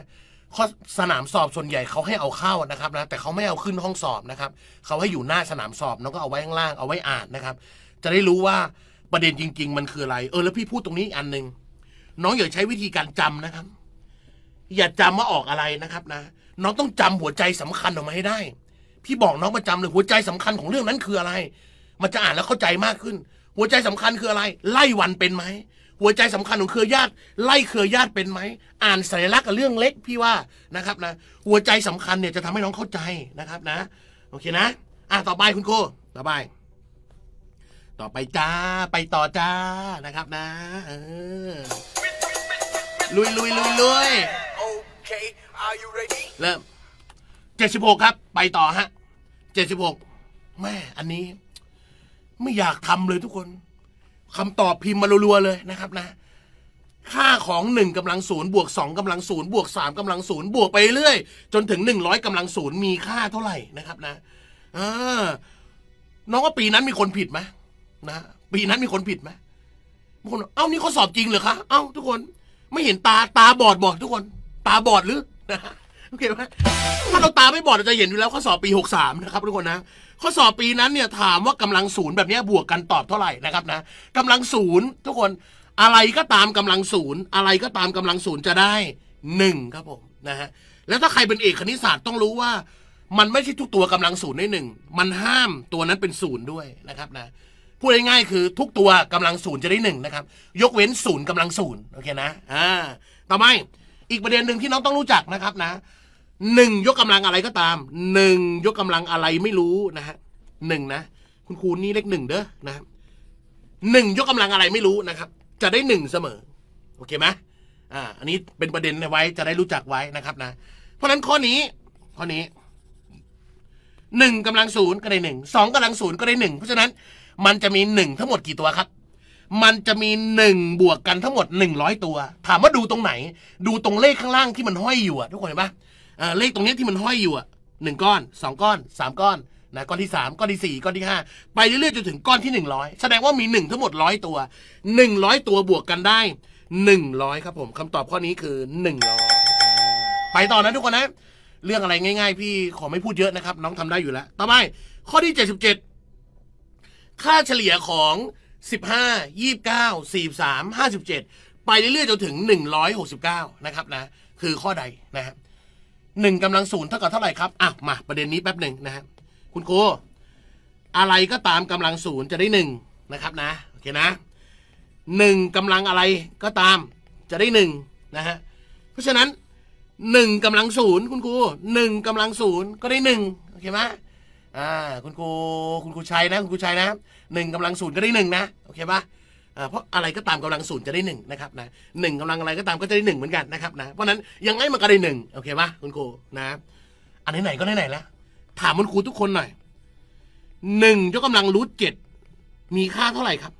ข้อสนามสอบส่วนใหญ่เขาให้เอาเข้านะครับนะแต่เขาไม่เอาขึ้นห้องสอบนะครับ เขาให้อยู่หน้าสนามสอบแล้วก็เอาไว้ข้างล่างเอาไว้อ่านนะครับ จะได้รู้ว่าประเด็นจริง ๆ มันคืออะไร เออแล้วพี่พูดตรงนี้อันหนึ่งน้องอย่าใช้วิธีการจำนะครับอย่าจำว่าออกอะไรนะครับนะน้องต้องจำหัวใจสำคัญออกมาให้ได้ พี่บอกน้องประจำเลยหัวใจสำคัญของเรื่องนั้นคืออะไร มันจะอ่านแล้วเข้าใจมากขึ้น หัวใจสำคัญคืออะไร ไล่วันเป็นไหมหัวใจสำคัญของเครือญาติไล่เครือญาติเป็นไหมอ่านสัญลักษณ์กับเรื่องเล็กพี่ว่านะครับนะหัวใจสำคัญเนี่ยจะทำให้น้องเข้าใจนะครับนะ โอเคนะ อ่ะต่อไปคุณครูต่อไปต่อไปจ้าไปต่อจ้านะครับนะเออลุยลุยลุยลุยเริ่มเจ็ดสิบหกครับ ไปต่อฮะเจ็ดสิบหกแม่อันนี้ ไม่อยากทำเลยทุกคนคำตอบพิมพ์มารัวๆเลยนะครับ นะ ค่าของหนึ่งกำลังศูนย์บวกสองกำลังศูนย์บวกสามกำลังศูนย์บวกไปเรื่อย จนถึงหนึ่งร้อยกำลังศูนย์มีค่าเท่าไหร่นะครับนะน้องว่าปีนั้นมีคนผิดไหมนะปีนั้นมีคนผิดไหมบางคนเอ้านี่เขาสอบจริงเหรอคะเอ้าทุกคน ไม่เห็นตาตาบอดบอดทุกคนตาบอดหรือ โอเคไหมถ้าเราตาไม่บอดเราจะเห็นอยู่แล้วข้อสอบปี63นะครับทุกคนนะข้อสอบปีนั้นเนี่ยถามว่ากำลังศูนย์แบบนี้บวกกันตอบเท่าไหร่นะครับนะกำลังศูนย์ทุกคนอะไรก็ตามกำลังศูนย์อะไรก็ตามกำลังศูนย์จะได้ 1 ครับผมนะฮะแล้วถ้าใครเป็นเอกคณิตศาสตร์ต้องรู้ว่า มันไม่ใช่ทุกตัวกำลังศูนย์ได้หนึ่งมันห้ามตัวนั้นเป็นศูนย์ด้วยนะครับนะพูดง่ายๆคือทุกตัวกำลังศูนย์จะได้หนึ่งนะครับ ยกเว้นศูนย์กำลังศูนย์โอเคนะอ่าต่อไปอีกประเด็นหนึ่งที่น้องต้องรู้จักนะครับนะหนึ่งยกกำลังอะไรก็ตามหนึ่งยกกำลังอะไรไม่รู้นะฮะหนึ่งนะ คุณครูนี่เลขหนึ่งเด้อนะหนึ่งยกกำลังอะไรไม่รู้นะครับ จะได้หนึ่งเสมอโอเคไหมอ่าอันนี้เป็นประเด็นไว้ จะได้รู้จักไว้นะครับนะเพราะฉะนั้นข้อนี้ ข้อนี้หนึ่งกำลังศูนย์ก็ได้หนึ่งสองกำลังศูนย์ก็ได้หนึ่งเพราะฉะนั้นมันจะมีหนึ่งทั้งหมดกี่ตัวครับมันจะมีหนึ่งบวกกันทั้งหมดหนึ่งร้อยตัว ถามว่าดูตรงไหน ดูตรงเลขข้างล่างที่มันห้อยอยู่อะทุกคนเห็นปะเลขตรงนี้ที่มันห้อยอยู่อะหนึ่งก้อนสองก้อนสามก้อนนะก้อนที่สามก้อนที่สี่ก้อนที่ห้าไปเรื่อยๆจนถึงก้อนที่หนึ่งร้อยแสดงว่ามีหนึ่งทั้งหมดร้อยตัวหนึ่งร้อยตัวบวกกันได้หนึ่งร้อยครับ ผมคำตอบข้อนี้คือหนึ่งร้อยไปต่อนะทุกคนนะ เรื่องอะไรง่าย ๆ พี่ขอไม่พูดเยอะนะครับ น้องทำได้อยู่แล้วต่อไปข้อที่เเจจ็ดสิบ็ดค่าเฉลี่ยของ15 29 43 57 ไปเรื่อยๆจนถึง 169นะครับนะคือข้อใดนะครับหนึ่งกำลังศูนย์เท่ากับเท่าไหร่ครับอ่ะ มา ประเด็นนี้แป๊บหนึ่งนะครับคุณโกอะไรก็ตามกำลังศูนย์จะได้หนึ่งนะครับนะ โอเคนะหนึ่งกำลังอะไรก็ตามจะได้หนึ่งนะฮะเพราะฉะนั้นหนึ่งกำลังศูนย์คุณครูหนึ่งกำลังศูนย์ก็ได้หนึ่งโอเคไหมอ่าคุณครูคุณครูชัยนะคุณครูชัยนะหนึ่งกำลังศูนย์ก็ได้หนึ่งนะโอเคปะอ่าเพราะอะไรก็ตามกำลังศูนย์จะได้หนึ่งนะครับนะหนึ่งกำลังอะไรก็ตามก็จะได้หนึ่งเหมือนกันนะครับนะเพราะนั้นยังไงมันก็ได้หนึ่งโอเคปะคุณครูนะอันไหนๆก็ไหนๆแล้วถามคุณครูทุกคนหน่อยหนึ่งยกกำลังรูทเจ็ดมีค่าเท่าไหร่ครับ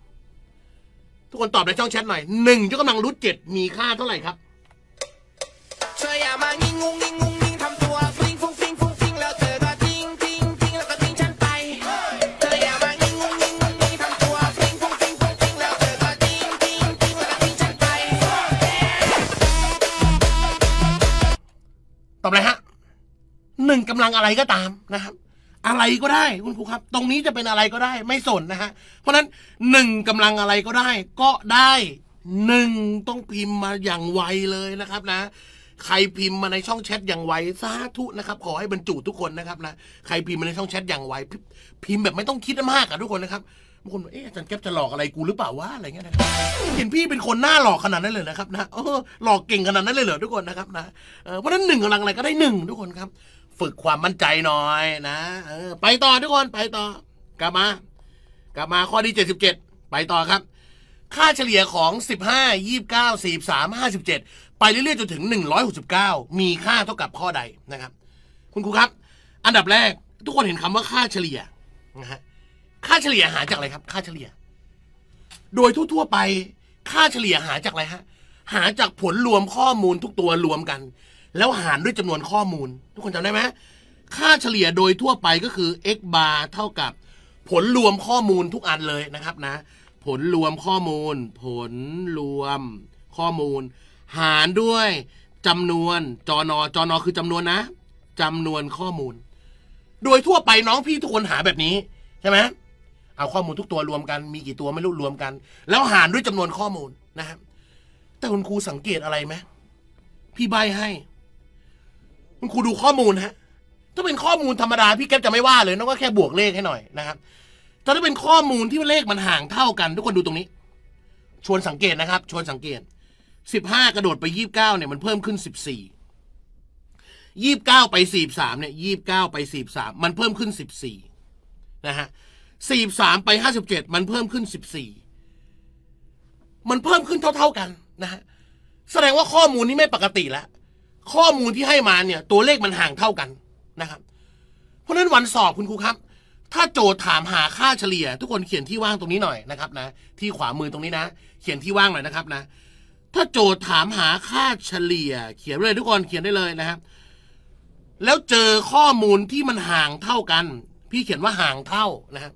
ทุกคนตอบในช่องแชทหน่อยหนึ่งยกกำลังรูทเจ็ดมีค่าเท่าไหร่ครับนึ่งกำลังอะไรก็ตามนะครับ อะไรก็ได้คุณครูครับ ตรงนี้จะเป็นอะไรก็ได้ไม่สนนะฮะเพราะนั้นหนึ่งกำลังอะไรก็ได้ ก็ได้หนึ่งต้องพิมพ์มาอย่างไวเลยนะครับนะ ใครพิมพ์มาในช่องแชทอย่างไวสาธุนะครับ ขอให้บรรจุทุกคนนะครับนะใครพิมพ์มาในช่องแชทอย่างไวพิมพ์แบบไม่ต้องคิดมากอะทุกคนนะครับบางคนเอ๊ะอาจารย์แก๊ปจะหลอกอะไรกูหรือเปล่าวะอะไรเงี้ยนะเห็นพี่เป็นคนหน้าหลอกขนาดนั้นเลยนะครับนะเออหลอกเก่งขนาดนั้นเลยเหรอทุกคนนะครับนะเพราะนั้นหนึ่งกำลังอะไรก็ได้หนึ่งทุกคนครับฝึกความมั่นใจหน่อยนะออไปต่อทุกคนไปต่อ กลับมา กลับมาข้อที่็ดไปต่อครับ ค่าเฉลี่ยของสสสิบบหห้้้าาายีี่่เกมาสิบเจ็ดไปเรื่อยๆจนถึงหหนึ่งร้อยสิบเก้ามีค่าเท่ากับข้อใดนะครับ คุณครูครับ อันดับแรก ทุกคนเห็นคำว่าค่าเฉลี่ยนะฮะค่าเฉลี่ยหาจากอะไรครับ ค่าเฉลี่ย โดยทั่วๆไป ค่าเฉลี่ยหาจากอะไรฮะหาจากผลรวมข้อมูลทุกตัวรวมกันแล้วหารด้วยจำนวนข้อมูล ทุกคนจำได้ไหมค่าเฉลี่ยโดยทั่วไปก็คือ x bar เท่ากับ ผลรวมข้อมูลทุกอันเลยนะครับนะ ผลรวมข้อมูล ผลรวมข้อมูล หารด้วยจำนวนจอนอจอนอคือจำนวนนะจำนวนข้อมูล โดยทั่วไปน้องพี่ทุกคนหาแบบนี้ใช่ไหมเอาข้อมูลทุกตัวรวมกัน มีกี่ตัวไม่รู้รวมกัน แล้วหารด้วยจำนวนข้อมูลนะครับ แต่คุณครูสังเกตอะไรไหมพี่ใบให้คุณครูดูข้อมูลฮะ ถ้าเป็นข้อมูลธรรมดาพี่แก๊ปจะไม่ว่าเลย น้องก็แค่บวกเลขให้หน่อยนะครับ แต่ถ้าเป็นข้อมูลที่เลขมันห่างเท่ากันทุกคนดูตรงนี้ ชวนสังเกตนะครับ ชวนสังเกต สิบห้ากระโดดไปยี่บเก้าเนี่ย มันเพิ่มขึ้นสิบสี่ ยี่บเก้าไปสี่สามเนี่ยยี่บเก้าไปสี่สามมันเพิ่มขึ้นสิบสี่นะฮะสี่สามไปห้าสิบเจ็ดมันเพิ่มขึ้นสิบสี่ มันเพิ่มขึ้นเท่าๆกันนะฮะ แสดงว่าข้อมูลนี้ไม่ปกติแล้วข้อมูลที่ให้มาเนี่ย ตัวเลขมันห่างเท่ากันนะครับ เพราะนั้นวันสอบคุณครูครับ ถ้าโจทย์ถามหาค่าเฉลี่ยทุกคนเขียนที่ว่างตรงนี้หน่อยนะครับ นะ ที่ขวามือตรงนี้นะเขียนที่ว่างหน่อยนะครับนะ ถ้าโจทย์ถามหาค่าเฉลี่ย เขียนเลย ทุกคนเขียนได้เลยนะครับแล้วเจอข้อมูลที่มันห่างเท่ากัน พี่เขียนว่าห่างเท่านะครับ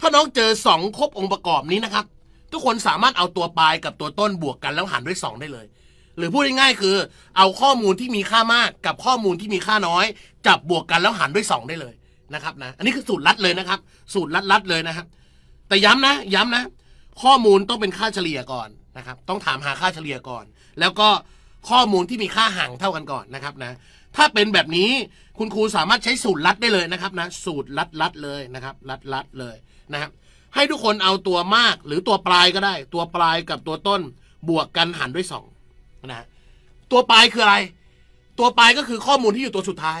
ถ้าน้องเจอสองครบองค์ประกอบนี้นะครับ ทุกคนสามารถเอาตัวปลายกับตัวต้นบวกกัน แล้วหารด้วยสองได้เลยหรือพูดง่ายๆคือ เอาข้อมูลที่มีค่ามากกับข้อมูลที่มีค่าน้อยจับบวกกันแล้วหารด้วย 2 ได้เลยนะครับนะอันนี้คือสูตรลัดเลยนะครับ สูตรลัดๆเลยนะครับแต่ย้ำนะย้ำนะ ข้อมูลต้องเป็นค่าเฉลี่ยก่อนนะครับต้องถามหาค่าเฉลี่ยก่อน แล้วก็ข้อมูลที่มีค่าห่างเท่ากันก่อนนะครับนะถ้าเป็นแบบนี้คุณครูสามารถใช้สูตรลัดได้เลยนะครับนะสูตรลัดลัดเลยนะครับลัดลัดเลยนะครับให้ทุกคนเอาตัวมาก หรือตัวปลายก็ได้ ตัวปลายกับตัวต้นบวกกันหารด้วย 2นะตัวปลายคืออะไร ตัวปลายก็คือข้อมูลที่อยู่ตัวสุดท้าย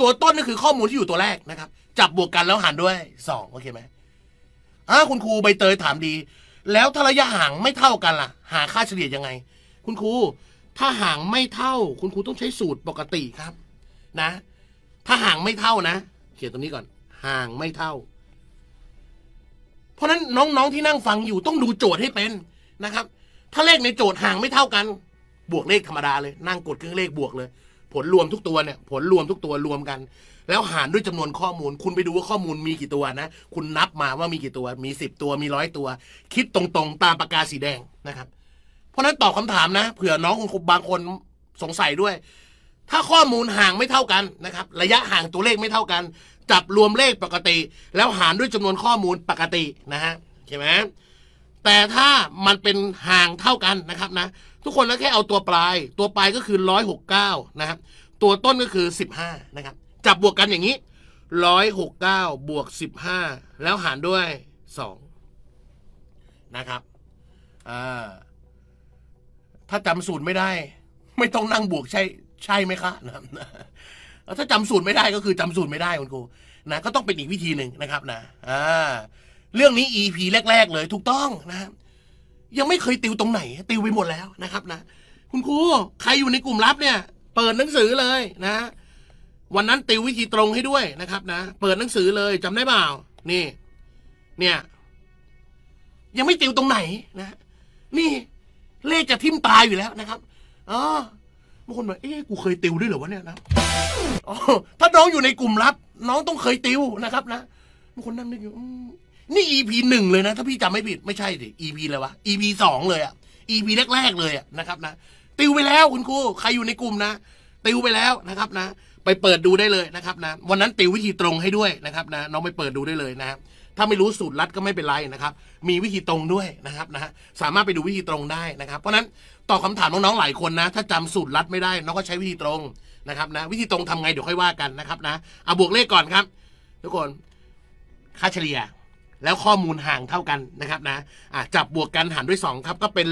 ตัวต้นก็คือข้อมูลที่อยู่ตัวแรกนะครับ จับบวกกันแล้วหารด้วยสองโอเคไหมอ้าคุณครูใบเตยถามดี แล้วถ้าระยะห่างไม่เท่ากันล่ะหาค่าเฉลี่ยยังไง คุณครูถ้าห่างไม่เท่า คุณครูต้องใช้สูตรปกติครับนะ ถ้าห่างไม่เท่านะเขียนตรงนี้ก่อน ห่างไม่เท่า เพราะนั้นน้องๆที่นั่งฟังอยู่ต้องดูโจทย์ให้เป็นนะครับ ถ้าเลขในโจทย์ห่างไม่เท่ากันบวกเลขธรรมดาเลยนั่งกดเครื่องเลขบวกเลยผลรวมทุกตัวเนี่ยผลรวมทุกตัวรวมกัน แล้วหารด้วยจำนวนข้อมูล คุณไปดูว่าข้อมูลมีกี่ตัวนะ คุณนับมาว่ามีกี่ตัวมีสิบตัวมีร้อยตัว คิดตรงๆตามปากกาสีแดงนะครับ เพราะนั้นตอบคาถามนะ เผื่อน้องคุณบางคนสงสัยด้วย ถ้าข้อมูลห่างไม่เท่ากันนะครับ ระยะห่างตัวเลขไม่เท่ากัน จับรวมเลขปกติ แล้วหารด้วยจำนวนข้อมูลปกตินะฮะใช่ไหมแต่ถ้ามันเป็นห่างเท่ากันนะครับนะทุกคนแล้วแค่เอาตัวปลายตัวปลายก็คือ169 นะครับ ตัวต้นก็คือ 15 นะครับ จับบวกกันอย่างนี้169บวก15 แล้วหารด้วย2นะครับถ้าจำสูตรไม่ได้ ไม่ต้องนั่งบวกใช่ใช่ไหมคะนะถ้าจำสูตรไม่ได้ก็คือจำสูตรไม่ได้คุณครูนะก็ต้องเป็นอีกวิธีหนึ่งนะครับนะเรื่องนี้ EP แรก ๆ เลยถูกต้องนะครับยังไม่เคยติวตรงไหน ติวไปหมดแล้วนะครับ นะคุณครูใครอยู่ในกลุ่มลับเนี่ย เปิดหนังสือเลย นะ วันนั้นติววิธีตรงให้ด้วยนะครับนะเปิดหนังสือเลย จำได้เปล่านี่ เนี่ย ยังไม่ติวตรงไหน นะนี่ เลขจะทิ่มตายอยู่แล้วนะครับอ๋อบางคนบอกเอ๊ะกูเคยติวด้วยเหรอวะเนี่ยนะถ้าน้องอยู่ในกลุ่มลับ น้องต้องเคยติวนะครับ นะบางคนนั่งนึกอยู่นี่ EP หนึ่งเลยนะถ้าพี่จำไม่ผิดไม่ใช่ดิ EP เลยวะ EP สองเลยอะ EP แรกๆเลยอะนะครับนะติวไปแล้วคุณครูใครอยู่ในกลุ่มนะติวไปแล้วนะครับนะไปเปิดดูได้เลยนะครับนะวันนั้นติววิธีตรงให้ด้วยนะครับนะน้องไปเปิดดูได้เลยนะถ้าไม่รู้สูตรลัดก็ไม่เป็นไรนะครับ มีวิธีตรงด้วยนะครับนะสามารถไปดูวิธีตรงได้นะครับ เพราะนั้นตอบคาถามน้องๆ หลายคนนะถ้าจำสูตรลัดไม่ได้ น้องก็ใช้วิธีตรงนะครับนะวิธีตรงทำไงเดี๋ยวค่อยว่ากันนะครับนะเอาบวกเลขก่อนครับทุกคนค่าเฉลี่ยแล้วข้อมูลห่างเท่ากันนะครับ นะอ่ะจับบวกกันหารด้วย2ครับ ก็เป็น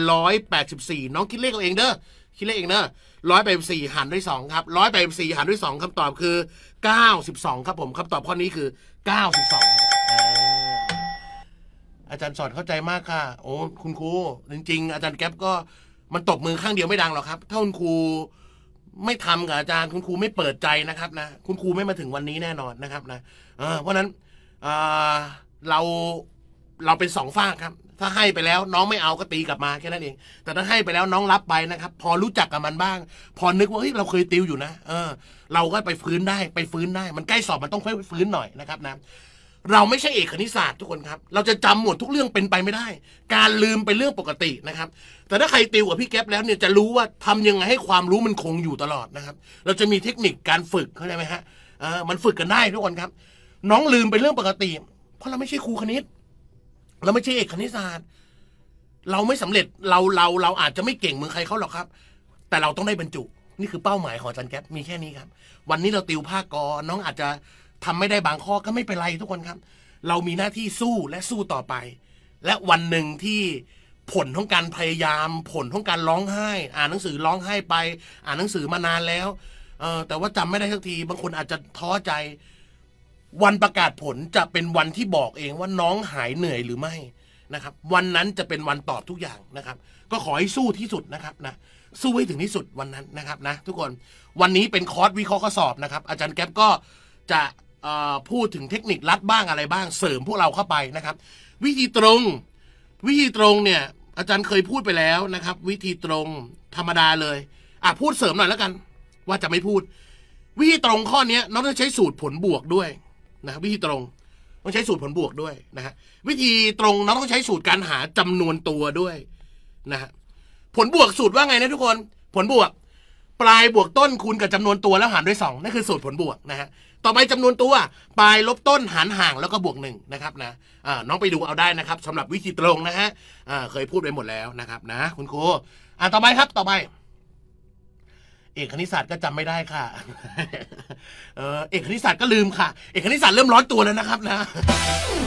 184 น้องคิดเลขเอาเองเด้อคิดเลขเองเนอะร้อยแปดสี่หารด้วยสองครับร้อยแปดสี่หารด้วยสองคำตอบคือเก้าสิบสองครับผมคำตอบข้อนี้คือเก้าสิบสองอาจารย์สอนเข้าใจมากค่ะโอ้คุณครูจริงๆอาจารย์แก๊ปก็มันตบมือข้างเดียวไม่ดังหรอกครับถ้าคุณครูไม่ทำกับอาจารย์คุณครูไม่เปิดใจนะครับ นะ คุณครูไม่มาถึงวันนี้แน่นอนนะครับ นะเพราะนั้นอ่าเราเราเป็นสองฝากครับ ถ้าให้ไปแล้ว น้องไม่เอา ก็ตีกลับมาแค่นั้นเอง แต่ถ้าให้ไปแล้วน้องรับไปนะครับ พอรู้จักกับมันบ้าง พอนึกว่าเฮ้ยเราเคยติวอยู่นะเออเราก็ไปฟื้นได้ไปฟื้นได้ มันใกล้สอบมันต้องค่อยฟื้นหน่อยนะครับนะเราไม่ใช่เอกคณิตศาสตร์ทุกคนครับ เราจะจำหมดทุกเรื่องเป็นไปไม่ได้ การลืมเป็นเรื่องปกตินะครับ แต่ถ้าใครติวกับพี่แก๊ปแล้วเนี่ยจะรู้ว่าทำยังไงให้ความรู้มันคงอยู่ตลอดนะครับ เราจะมีเทคนิคการฝึกเข้าใจไหมฮะเออมันฝึกกันได้ทุกคนครับ น้องลืมเป็นเรื่องปกติเพราะเราไม่ใช่ครูคณิตเราไม่ใช่เอกคณิตศาสตร์เราไม่สำเร็จเราเราเราอาจจะไม่เก่งเหมือนใครเขาหรอกครับ แต่เราต้องได้บรรจุ นี่คือเป้าหมายของจันแก๊ปมีแค่นี้ครับ วันนี้เราติวภาคกอน้องอาจจะทำไม่ได้บางข้อก็ไม่เป็นไรทุกคนครับ เรามีหน้าที่สู้และสู้ต่อไป และวันหนึ่งที่ผลของการพยายาม ผลของการร้องไห้อ่านหนังสือร้องไห้ไป อ่านหนังสือมานานแล้ว เออแต่ว่าจำไม่ได้สักที บางคนอาจจะท้อใจวันประกาศผลจะเป็นวันที่บอกเองว่าน้องหายเหนื่อยหรือไม่นะครับ วันนั้นจะเป็นวันตอบทุกอย่างนะครับ ก็ขอให้สู้ที่สุดนะครับนะสู้ให้ถึงที่สุดวันนั้นนะครับนะทุกคนวันนี้เป็นคอร์สวิเคราะห์ข้อสอบนะครับ อาจารย์แก๊ปก็จะพูดถึงเทคนิคลัดบ้างอะไรบ้าง เสริมพวกเราเข้าไปนะครับ วิธีตรงวิธีตรงเนี่ย อาจารย์เคยพูดไปแล้วนะครับ วิธีตรงธรรมดาเลยอ่ะพูดเสริมหน่อยแล้วกัน ว่าจะไม่พูด วิธีตรงข้อนี้น้องจะใช้สูตรผลบวกด้วยนะวิธีตรงต้องใช้สูตรผลบวกด้วยนะฮะวิธีตรงน้องต้องใช้สูตรการหา จำนวนตัวด้วยนะฮะผลบวกสูตรว่าไงนะทุกคน ผลบวก ปลายบวกต้นคูณกับจำนวนตัวแล้วหารด้วย2นั่นคือสูตรผลบวกนะฮะต่อไปจำนวนตัวปลายลบต้นหารห่างแล้วก็บวก1นะครับนะน้องไปดูเอาได้นะครับ สำหรับวิธีตรงนะฮะเคยพูดไปหมดแล้วนะครับ นะคุณครูอ่าต่อไปครับต่อไปเอกคณิตศาสตร์ก็จำไม่ได้ค่ะ เออเอกคณิตศาสตร์ก็ลืมค่ะ เอกคณิตศาสตร์เริ่มร้อนตัวแล้วนะครับนะ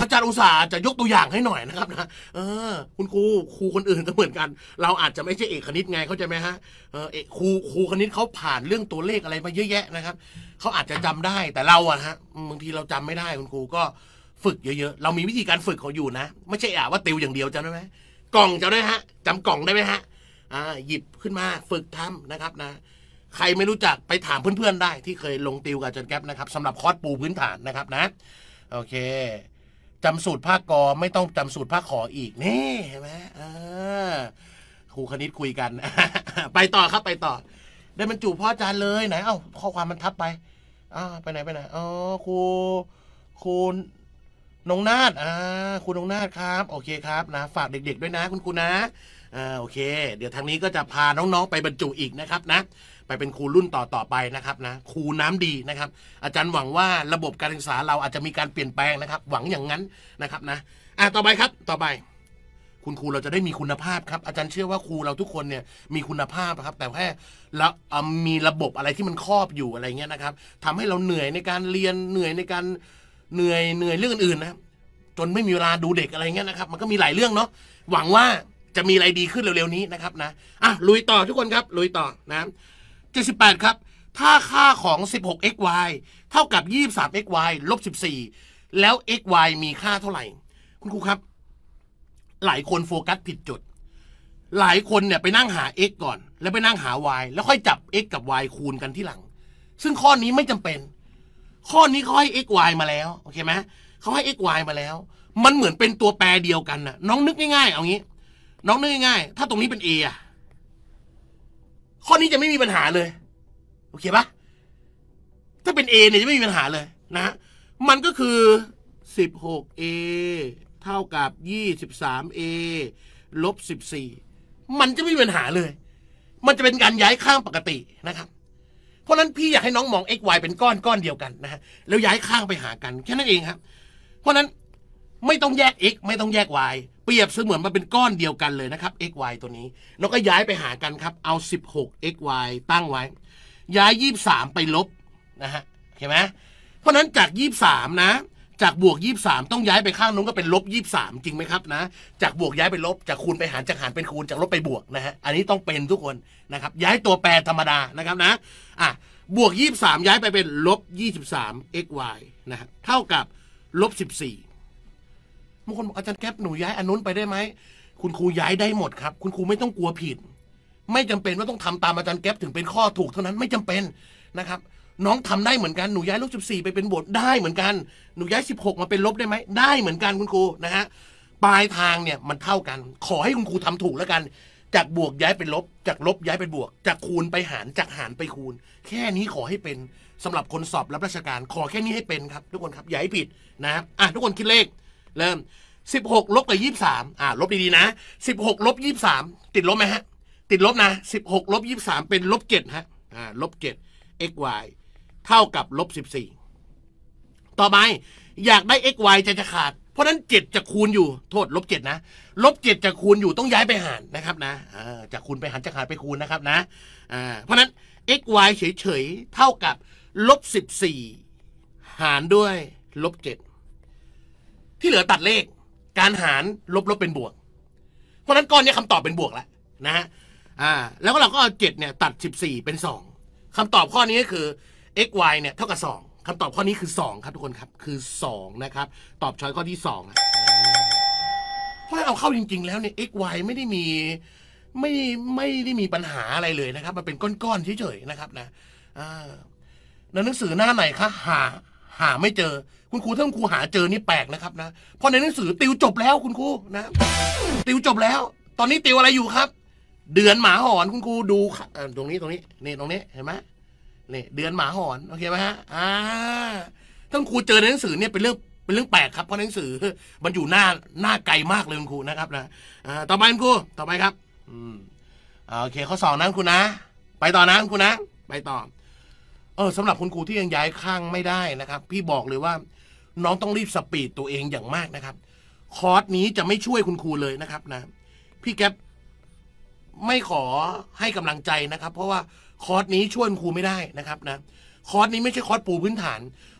อาจารย์อุตสาห์จะยกตัวอย่างให้หน่อยนะครับนะเออ คุณครูครูคนอื่นก็เหมือนกัน เราอาจจะไม่ใช่เอกคณิตไงเข้าใจไหมฮะ เออเอกครูครูคณิตเขาผ่านเรื่องตัวเลขอะไรมาเยอะแยะนะครับ เขาอาจจะจำได้แต่เราอะฮะบางทีเราจำไม่ได้ คุณครูก็ฝึกเยอะๆ เรามีวิธีการฝึกเขาอยู่นะ ไม่ใช่อ่ะว่าติวอย่างเดียวจำได้ไหมกล่องจำได้ฮะ จำกล่องได้ไหมฮะอ่าหยิบขึ้นมาฝึกทำนะครับนะใครไม่รู้จักไปถามเพื่อนๆได้ ที่เคยลงติวกับจันแก๊ปนะครับสำหรับคอร์สปูพื้นฐานนะครับนะ โอเคจำสูตรภาคกอไม่ต้องจำสูตรภาคขออีกนี่ เห็นไหมครูคณิตคุยกันไปต่อครับไปต่อ ได้บรรจุพ่ออาจารย์เลยไหนเอ้าข้อความมันทับไปอ่าไปไหนไปไหนอ๋อครูครูนงนาฏอ่าครูนงนาฏครับ โอเคครับนะ ฝากเด็กๆ ด้วยนะ คุณครูนะอ่าโอเค เดี๋ยวทางนี้ก็จะพาน้องๆ ไปบรรจุอีกนะครับ นะไปเป็นครูรุ่นต่อต่อไปนะครับนะครูน้ำดีนะครับ อาจารย์หวังว่าระบบการศึกษาเราอาจจะมีการเปลี่ยนแปลงนะครับ หวังอย่างนั้นนะครับนะอ่ะต่อไปครับต่อไป คุณครูเราจะได้มีคุณภาพครับอาจารย์เชื่อว่าครูเราทุกคนเนี่ยมีคุณภาพครับแต่แค่ล้วมีระบบอะไรที่มันครอบอยู่อะไรเงี้ยนะครับทำให้เราเหนื่อยในการเรียนเหนื่อยในการเหนื่อยเหนื่อยเรื่องอื่นนะจนไม่มีเวลาดูเด็กอะไรเงี้ยนะครับ มันก็มีหลายเรื่องเนาะหวังว่าจะมีอะไรดีขึ้นเร็วๆ นี้นะครับนะอ่ะลุยต่อทุกคนครับลุยต่อนะ78ครับ ถ้าค่าของ 16xy เท่ากับ 23xy ลบ14 แล้ว xy มีค่าเท่าไหร่ คุณครูครับ หลายคนโฟกัสผิดจุด หลายคนเนี่ยไปนั่งหา x ก่อน แล้วไปนั่งหา y แล้วค่อยจับ x กับ y คูณกันที่หลัง ซึ่งข้อนี้ไม่จำเป็น ข้อนี้เขาให้ xy มาแล้ว โอเคไหมเขาให้ xy มาแล้ว มันเหมือนเป็นตัวแปรเดียวกันนะน้องนึกง่าย ๆ เอางี้ น้องนึกง่ายๆ ถ้าตรงนี้เป็น a อะข้อนี้จะไม่มีปัญหาเลยโอเคปะถ้าเป็น A เนี่ยจะไม่มีปัญหาเลยนะมันก็คือ 16A เท่ากับ 23A ลบ14 มันจะไม่มีปัญหาเลย มันจะเป็นการย้ายข้างปกตินะครับ เพราะนั้นพี่อยากให้น้องมอง x y เป็นก้อนก้อนเดียวกันนะฮะแล้วย้ายข้างไปหากัน แค่นั้นเองครับ เพราะนั้นไม่ต้องแยก x ไม่ต้องแยก y เปรียบเสมือนมันเป็นก้อนเดียวกันเลยนะครับ x y ตัวนี้แล้วก็ย้ายไปหากันครับ เอา16 x y ตั้งไว้ ย้าย 23 ไปลบ นะฮะเห็นไหมเพราะนั้นจาก 23 นะ จากบวก 23 ต้องย้ายไปข้างนู้นก็เป็นลบ 23 จริงไหมครับนะ จากบวกย้ายไปลบ จากคูณไปหารจากหารเป็นคูณจากลบไปบวกนะฮะ อันนี้ต้องเป็นทุกคนนะครับ ย้ายตัวแปรธรรมดา นะครับนะอ่ะบวก 23 ย้ายไปเป็นลบ23 x y นะฮะ เท่ากับลบ 14างคนบอกอาจารย์แก๊ปหนูย้ายอันนู้นไปได้ไหม คุณครูย้ายได้หมดครับคุณครูไม่ต้องกลัวผิด ไม่จำเป็นว่าต้องทำตามอาจารย์แก๊ปถึงเป็นข้อถูกเท่านั้นไม่จำเป็นนะครับน้องทำได้เหมือนกันหนูย้ายลกสิบสี่ไปเป็นบทได้เหมือนกันหนูย้ายสิบหกมาเป็นลบได้ไหมได้เหมือนกันคุณครูนะฮะปลายทางเนี่ยมันเท่ากัน ขอให้คุณครูทำถูกแล้วกันจากบวกย้ายเป็นลบจากลบย้ายเป็นบวก จากคูณไปหารจากหารไปคูณ แค่นี้ขอให้เป็นสำหรับคนสอบรับราชการขอแค่นี้ให้เป็นครับ ทุกคนครับอย่าให้ผิดนะครับอ่ะทุกคนคิดเลขเริ่ม16ลบกับ23อ่าลบดี ๆ นะ16ลบ23ติดลบไหมฮะติดลบนะ16ลบ23เป็นลบ7ฮะอ่าลบ7 xy เท่ากับลบ 14 ต่อไปอยากได้ xy จะจะขาด เพราะนั้น 7 จะคูณอยู่โทษลบ7นะลบ7จะคูณอยู่ต้องย้ายไปหารนะครับนะอ่าจะคูณไปหารจะขาดไปคูณนะครับนะอ่าเพราะนั้น xy เฉยๆ เท่ากับลบ14หารด้วยลบ7ที่เหลือตัดเลขการหารลบลบเป็นบวก เพราะนั้นก้อนนี้คำตอบเป็นบวกแล้วนะฮะอ่าแล้วก็เราก็เอาเจ็ดเนี่ย ตัดสิบสี่เป็นสองคำตอบข้อนี้ก็คือ x y เนี่ยเท่ากับสองคำตอบข้อนี้คือสองครับทุกคนครับคือสองนะครับตอบช้อยข้อที่สองนะเพราะเอาเข้าจริงๆแล้วเนี่ย x y ไม่ได้มีไม่ไม่ได้มีปัญหาอะไรเลยนะครับมันเป็นก้อนๆเฉยๆนะครับนะอ่าในหนังสือหน้าไหนคะหา หาไม่เจอคุณครูท่านครูหาเจอนี่แปลกนะครับนะเพราะในหนังสือติวจบแล้วคุณครูนะ ติวจบแล้ว ตอนนี้ติวอะไรอยู่ครับ เดือนหมาหอนคุณครูดู ตรงนี้ตรงนี้นี่ตรงนี้เห็นไหมนี่เดือนหมาหอนโอเคไหมฮะอ่าท่านครูเจอในหนังสือเนี่ยเป็นเรื่องเป็นเรื่องแปลกครับเพราะหนังสือมันอยู่หน้าหน้าไกลมากเลยคุณครูนะครับนะอ่าต่อไปคุณครูต่อไปครับอืมโอเคข้อสองนะคุณนะไปต่อนะคุณนะไปต่อเออสำหรับคุณครูที่ยังย้ายข้างไม่ได้นะครับ พี่บอกเลยว่าน้องต้องรีบสปีดตัวเองอย่างมากนะครับคอร์สนี้จะไม่ช่วยคุณครูเลยนะครับนะพี่แก๊ปไม่ขอให้กำลังใจนะครับ เพราะว่าคอร์สนี้ช่วยคุณครูไม่ได้นะครับนะคอร์สนี้ไม่ใช่คอร์สปูพื้นฐาน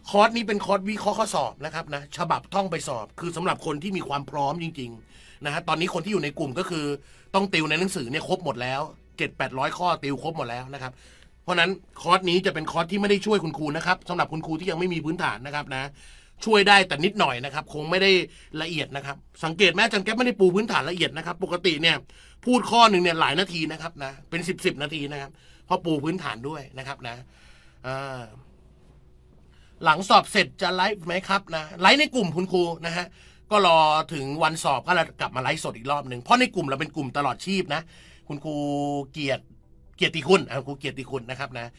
คอร์สนี้เป็นคอร์สวิเคราะห์ข้อสอบนะครับนะฉบับท่องไปสอบ คือสำหรับคนที่มีความพร้อมจริง ๆนะฮะตอนนี้คนที่อยู่ในกลุ่มก็คือ ต้องติวในหนังสือเนี่ยครบหมดแล้ว 7 8 0 0 ข้อติวครบหมดแล้วนะครับ เพราะนั้นคอร์สนี้จะเป็นคอร์สที่ไม่ได้ช่วยคุณครูนะครับสำหรับคุณครูที่ยังไม่มีพื้นฐานนะครับนะช่วยได้แต่นิดหน่อยนะครับ คงไม่ได้ละเอียดนะครับ สังเกตแมจันแก๊ปไม่ได้ปูพื้นฐานละเอียดนะครับ ปกติเนี่ยพูดข้อหนึ่งเนี่ยหลายนาทีนะครับ นะเป็นสิบสิบนาทีนะครับเพราะปูพื้นฐานด้วยนะครับ นะหลังสอบเสร็จจะไลฟ์ไหมครับ นะไลฟ์ในกลุ่มคุณครูนะฮะก็รอถึงวันสอบก็เรกลับมาไลฟ์สดอีกรอบหนึ่งเพราะในกลุ่มเราเป็นกลุ่มตลอดชีพนะคุณครูเกียรติเกียรติคุณครูเกียรติคุณนะครับ นะ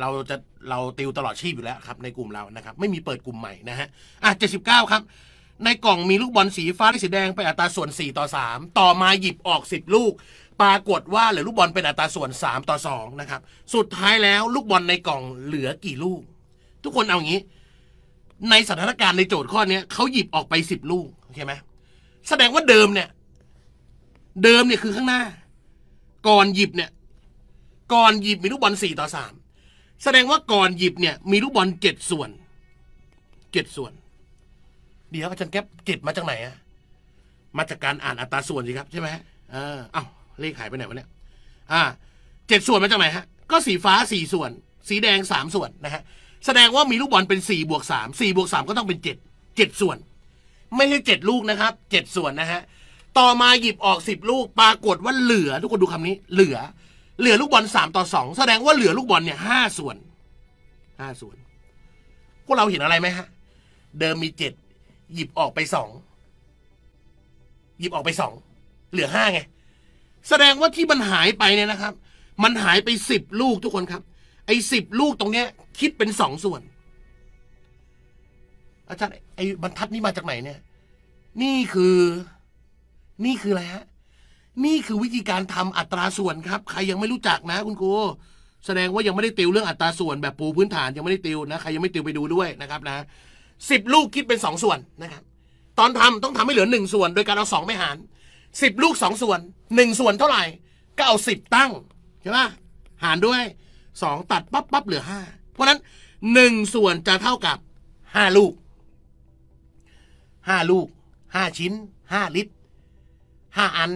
เราจะเราติวตลอดชีพอยู่แล้วครับ ในกลุ่มเรานะครับ ไม่มีเปิดกลุ่มใหม่นะฮะอ่ะเจ็ดสิบเก้าครับ ในกล่องมีลูกบอลสีฟ้าและสีแดงไป อัตราส่วนสี่ต่อสามต่อมาหยิบออกสิบลูก ปรากฏว่าเหลือลูกบอลเป็นอัตราส่วนสามต่อสองนะครับ สุดท้ายแล้วลูกบอลในกล่องเหลือกี่ลูก ทุกคนเอางี้ ในสถานการณ์ในโจทย์ข้อนี้เขาหยิบออกไปสิบลูกโอเคไหมแสดงว่าเดิมเนี่ย เดิมเนี่ยคือข้างหน้า ก่อนหยิบเนี่ย ก่อนหยิบมีลูกบอลสี่ต่อสามแสดงว่าก่อนหยิบเนี่ย มีลูกบอลเจ็ดส่วนเจ็ดส่วน เดี๋ยวอาจารย์แก๊ปเจ็ดมาจากไหนอะมาจากการอ่านอัตราส่วนสิครับ ใช่ไหมอ่าเอ้าเลขหายไปไหนวะเนี่ยอ่าเจ็ดส่วนมาจากไหนฮะก็สีฟ้าสี่ส่วน สีแดงสามส่วนนะฮะ แสดงว่ามีลูกบอลเป็นสี่บวกสามสี่บวกสามก็ต้องเป็นเจ็ดเจ็ดส่วน ไม่ใช่เจ็ดลูกนะครับเจ็ดส่วนนะฮะ ต่อมาหยิบออกสิบลูก ปรากฏว่าเหลือ ทุกคนดูคำนี้ เหลือเหลือลูกบอลสามต่อสองแสดงว่าเหลือลูกบอลเนี่ยห้าส่วนห้าส่วน พวกเราเห็นอะไรไหมฮะ เดิมมีเจ็ดหยิบออกไปสองหยิบออกไปสองเหลือห้าไง แสดงว่าที่มันหายไปเนี่ยนะครับ มันหายไปสิบลูกทุกคนครับ ไอ้สิบลูกตรงเนี้ย คิดเป็นสองส่วน อาจารย์ไอ้บรรทัดนี้มาจากไหนเนี่ย นี่คือนี่คืออะไรฮะนี่คือวิธีการทำอัตราส่วนครับ ใครยังไม่รู้จักนะคุณครูแสดงว่ายังไม่ได้ติวเรื่องอัตราส่วนแบบปูพื้นฐานยังไม่ได้ติวนะใครยังไม่ติวไปดูด้วยนะครับนะสิบลูกคิดเป็นสองส่วนนะครับตอนทำต้องทำให้เหลือหนึ่งส่วน โดยการเอาสองไปหารสิบลูกสองส่วนหนึ่งส่วนเท่าไหร่ก็เอาิบตั้งใช่ไหมหารด้วยสองตัดปั๊บปั๊บเหลือห้าเพราะนั้นหนึ่งส่วนจะเท่ากับห้าลูกห้าลูกห้าชิ้นห้าลิตรห้าอัน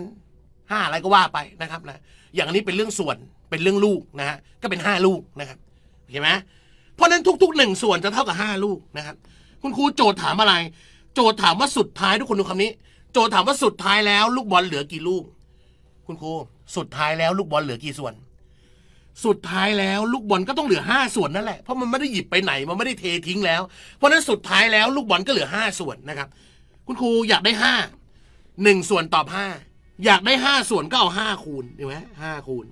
ห้าอะไรก็ว่าไปนะครับนะ อย่างนี้เป็นเรื่องส่วน เป็นเรื่องลูกนะฮะ ก็เป็นห้าลูกนะครับเห็นไหมเพราะนั้นทุกๆหนึ่งส่วนจะเท่ากับห้าลูกนะครับ คุณครูโจทย์ถามอะไร โจทย์ถามว่าสุดท้ายทุกคนดูคำนี้ โจทย์ถามว่าสุดท้ายแล้วลูกบอลเหลือกี่ลูก คุณครู สุดท้ายแล้วลูกบอลเหลือกี่ส่วน สุดท้ายแล้วลูกบอลก็ต้องเหลือห้าส่วนนั่นแหละ เพราะมันไม่ได้หยิบไปไหน มันไม่ได้เททิ้งแล้ว เพราะนั้นสุดท้ายแล้วลูกบอลก็เหลือห้าส่วนนะครับ คุณครูอยากได้ห้า หนึ่งส่วนตอบห้าอยากได้ห้าส่วนก็เอาห้าคูณเห็นไหมห้าคูณ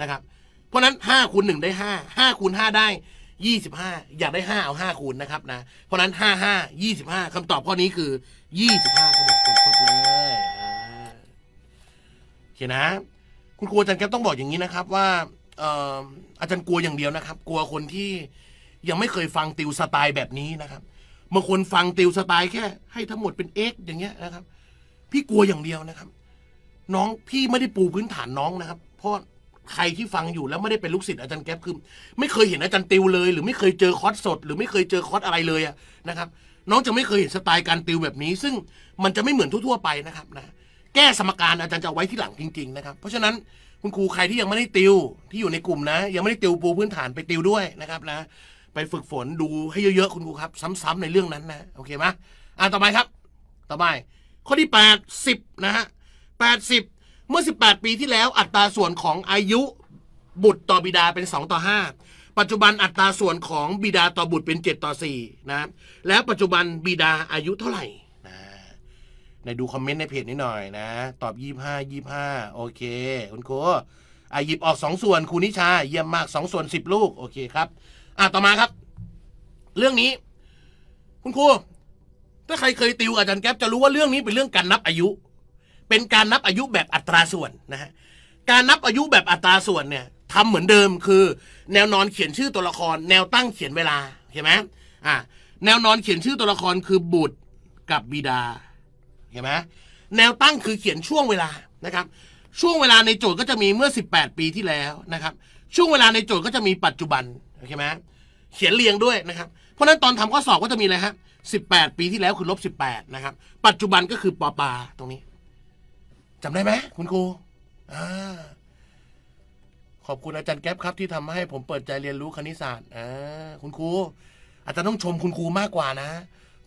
นะครับ เพราะนั้นห้าคูณหนึ่งได้ห้าห้าคูณห้าได้ยี่สิบห้าอยากได้ห้าเอาห้าคูณนะครับนะเพราะนั้นห้าห้ายี่สิบห้าคำตอบข้อนี้คือยี่สิบห้าครับผมครบเลยโอเคนะ คุณครูอาจารย์แก้ต้องบอกอย่างนี้นะครับว่าอาจารย์กลัวอย่างเดียวนะครับ กลัวคนที่ยังไม่เคยฟังติวสไตล์แบบนี้นะครับบางคนฟังติวสไตล์แค่ ให้ทั้งหมดเป็น x อย่างเงี้ยนะครับ พี่กลัวอย่างเดียวนะครับน้อง พี่ไม่ได้ปูพื้นฐานน้องนะครับ เพราะใครที่ฟังอยู่แล้วไม่ได้เป็นลูกศิษย์อาจารย์แก๊ปคือไม่เคยเห็นอาจารย์ติวเลย หรือไม่เคยเจอคอร์สสด หรือไม่เคยเจอคอร์สอะไรเลยนะครับ น้องจะไม่เคยเห็นสไตล์การติวแบบนี้ ซึ่งมันจะไม่เหมือนทั่วๆไปนะครับนะแก้สมการอาจารย์จะไว้ที่หลังจริงๆนะครับเพราะฉะนั้นคุณครูใครที่ยังไม่ได้ติวที่อยู่ในกลุ่มนะ ยังไม่ได้ติวปูพื้นฐานไปติวด้วยนะครับนะไปฝึกฝนดูให้เยอะๆคุณครูครับ ซ้ำๆในเรื่องนั้นนะ โอเคไหมอ่าต่อไปครับ ต่อไป ข้อที่8ิบนะฮะ80เมื่อ18ปีที่แล้วอัตราส่วนของอายุบุตรต่อบิดาเป็น 2 ต่อ 5ปัจจุบันอัตราส่วนของบิดาต่อบุตรเป็น7 ต่อ4นะ แล้วปัจจุบันบิดาอายุเท่าไหร่นะในดูคอมเมนต์ในเพจนิดหน่อยนะ ตอบ 25 25 โอเคคุณครูอ่ะหยิบออก2ส่วนครูนิชา เยี่ยมมาก2ส่วน10ลูก โอเคครับอ่ะต่อมาครับ เรื่องนี้ คุณครูถ้าใครเคยติวอาจารย์แก๊ปจะรู้ว่าเรื่องนี้เป็นเรื่องการนับอายุเป็นการนับอายุแบบอัตราส่วนนะฮะ การนับอายุแบบอัตราส่วนเนี่ยทำเหมือนเดิมคือ แนวนอนเขียนชื่อตัวละคร แนวตั้งเขียนเวลาเห็นไหมอ่าแนวนอนเขียนชื่อตัวละครคือบุตรกับบิดาเห็นไหมแนวตั้งคือเขียนช่วงเวลานะครับช่วงเวลาในโจทย์ก็จะมีเมื่อ 18 ปีที่แล้วนะครับช่วงเวลาในโจทย์ก็จะมีปัจจุบันโอเคไหมเขียนเรียงด้วยนะครับเพราะนั้นตอนทำข้อสอบก็จะมีอะไรฮะ18 ปีที่แล้วคือลบ18นะครับปัจจุบันก็คือปอปาตรงนี้จำได้ไหมคุณครูอขอบคุณอาจารย์แก๊ปครับที่ทำให้ผมเปิดใจเรียนรู้คณิตศาสตร์อคุณครูอาจารย์ต้องชมคุณครูมากกว่านะ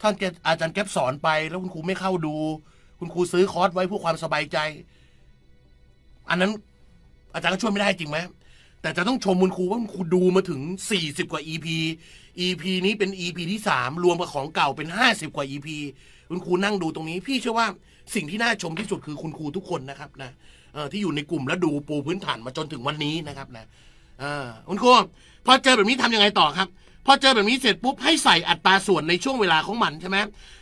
ท่านอาจารย์แก๊ปสอนไปแล้วคุณครูไม่เข้าดู คุณครูซื้อคอร์สไว้เพื่อความสบายใจ อันนั้น อาจารย์ก็ช่วยไม่ได้จริงไหมแต่จะต้องชมคุณครูว่าคุณครูดูมาถึง 40 กว่า EP EP นี้เป็น EP ที่ 3 รวมกับของเก่าเป็น 50 กว่า EP คุณครูนั่งดูตรงนี้พี่เชื่อว่าสิ่งที่น่าชมที่สุดคือคุณครูทุกคนนะครับนะที่อยู่ในกลุ่มและดูปูพื้นฐานมาจนถึงวันนี้นะครับนะคุณครูพอเจอแบบนี้ทํำยังไงต่อครับพอเจอแบบนี้เสร็จปุ๊บให้ใส่อัตราส่วนในช่วงเวลาของมันใช่ไหม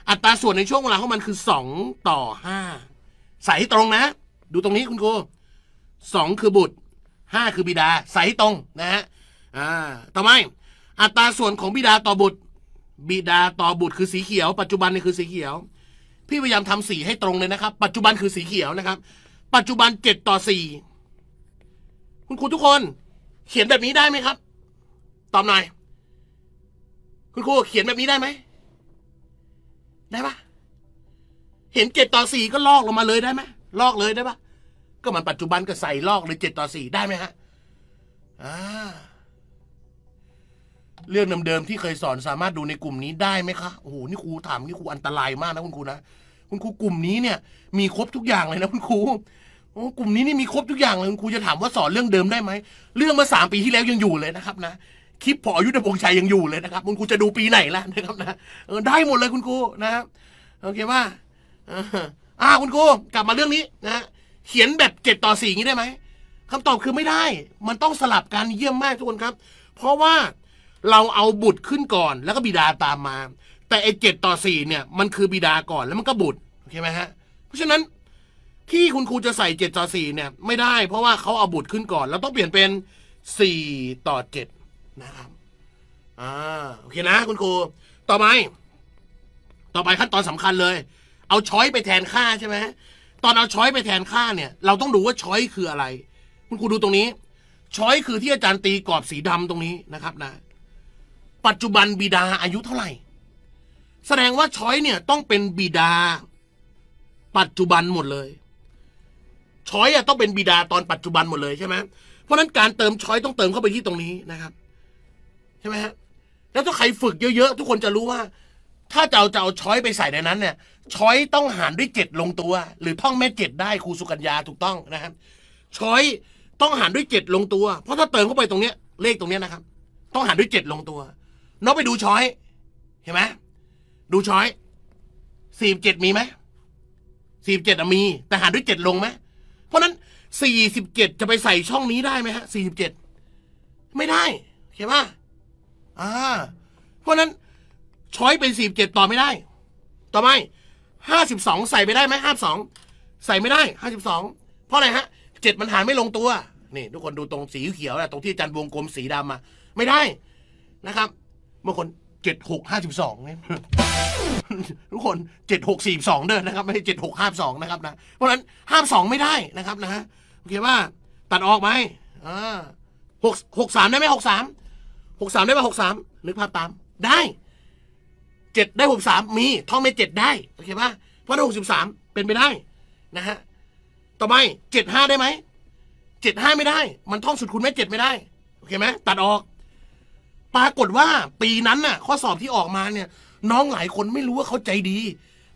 อัตราส่วนในช่วงเวลาของมันคือสองต่อห้าใส่ตรงนะ ดูตรงนี้คุณครูสองคือบุตรห้าคือบิดา ใส่ตรงนะฮะต่อไปอัตราส่วนของบิดาต่อบุตร บิดาต่อบุตรคือสีเขียว ปัจจุบันนี่คือสีเขียวพี่พยายามทำสีให้ตรงเลยนะครับ ปัจจุบันคือสีเขียวนะครับ ปัจจุบันเจ็ดต่อสี่ คุณครูทุกคนเขียนแบบนี้ได้ไหมครับ ตอบหน่อย คุณครูเขียนแบบนี้ได้ไหม ได้ปะเห็นเจ็ดต่อสี่ก็ลอกลงมาเลยได้ไหมลอกเลยได้ปะก็มันปัจจุบันก็ใส่ลอกเลยเจ็ดต่อสี่ได้ไหมฮะ อ่าเรื่องเดิมๆที่เคยสอนสามารถดูในกลุ่มนี้ได้ไหมคะ โอ้โห นี่ครูถามนี่ครูอันตรายมากนะคุณครูนะ คุณครูกลุ่มนี้เนี่ย มีครบทุกอย่างเลยนะคุณครู โอ้กลุ่มนี้นี่มีครบทุกอย่างเลยคุณครูจะถามว่าสอนเรื่องเดิมได้ไหม เรื่องมาสามปีที่แล้วยังอยู่เลยนะครับนะ คลิปพอยุทธพงษ์ชัยยังอยู่เลยนะครับ คุณครูจะดูปีไหนล่ะนะครับนะได้หมดเลยคุณครูนะครับโอเคว่าอ่า คุณครูกลับมาเรื่องนี้นะเขียนแบบเจ็ดต่อสี่นี้ได้ไหมคำตอบคือไม่ได้ มันต้องสลับกันเยี่ยมมากทุกคนครับ เพราะว่าเราเอาบุตรขึ้นก่อน แล้วก็บิดาตามมา แต่ไอ้เจ็ดต่อสี่เนี่ยมันคือบิดาก่อนแล้วมันก็บุตรโอเคไหมฮะ เพราะฉะนั้น ที่คุณครูจะใส่เจ็ดต่อสี่เนี่ย ไม่ได้ เพราะว่าเขาเอาบุตรขึ้นก่อน แล้วต้องเปลี่ยนเป็นสี่ต่อเจ็ดนะครับ อ่าโอเคนะคุณครู ต่อไป ต่อไปขั้นตอนสำคัญเลย เอาช้อยไปแทนค่าใช่ไหมตอนเอาช้อยไปแทนค่าเนี่ย เราต้องดูว่าช้อยคืออะไร คุณครูดูตรงนี้ ช้อยคือที่อาจารย์ตีกรอบสีดำตรงนี้นะครับ นะปัจจุบันบิดาอายุเท่าไหร่แสดงว่าช้อยเนี่ยต้องเป็นบิดาปัจจุบันหมดเลย ช้อยอะต้องเป็นบิดา ตอนปัจจุบันหมดเลยใช่ไหมเพราะนั้นการเติมช้อยต้องเติมเข้าไปที่ตรงนี้นะครับใช่ไหมฮะ แล้วถ้าใครฝึกเยอะๆทุกคนจะรู้ว่า ถ้าจะเอาจะเอาช้อยไปใส่ในนั้นเนี่ยช้อยต้องหารด้วยเจ็ดลงตัว หรือท่องแม่เจ็ดได้ครูสุกัญญาถูกต้องนะครับช้อยต้องหารด้วยเจ็ดลงตัว เพราะถ้าเติมเข้าไปตรงเนี้ยเลขตรงเนี้ยนะครับ ต้องหารด้วยเจ็ดลงตัวน้องไปดูช้อยเห็นไหมดูช้อยสี่บเจ็ดมีไหมสี่บเจ็ดมี แต่หารด้วยเจ็ดลงไหมเพราะนั้นสี่สิบเจ็ดจะไปใส่ช่องนี้ได้ไหมฮะสี่สิบเจ็ดไม่ได้เข้าใจป่ะอ่า เพราะนั้นช้อยเป็นสี่บเจ็ดต่อไม่ได้ ต่อไม่ห้าสิบสองใส่ไปได้ไหมห้าสองใส่ไม่ได้ห้าสิบสองเพราะอะไรฮะเจ็ดมันหารไม่ลงตัวนี่ทุกคนดูตรงสีเขียวนะตรงที่จัจทร์วงกลมสีดำมาไม่ได้นะครับบางคนเจ็ดหกห้าสิบสองเนี่ยทุกคนเจ็ดหกสี่สองเดินนะครับ ไม่ใช่เจ็ดหกห้าสองนะครับนะ เพราะฉะนั้นห้าสองไม่ได้นะครับนะโอเคว่าตัดออกไหมหกหกสามได้ไหมหกสามหกสามได้ไหมหกสามนึกภาพตามได้เจ็ดได้หกสามมีท่องไม่เจ็ดได้โอเคป่ะเพราะหกสิบสามเป็นไปได้นะฮะต่อไปเจ็ดห้าได้ไหมเจ็ดห้าไม่ได้ มันท่องสุดคุณไม่เจ็ดไม่ได้ โอเคไหมตัดออกปรากฏว่าปีนั้นน่ะ ข้อสอบที่ออกมาเนี่ย น้องหลายคนไม่รู้ว่าเขาใจดี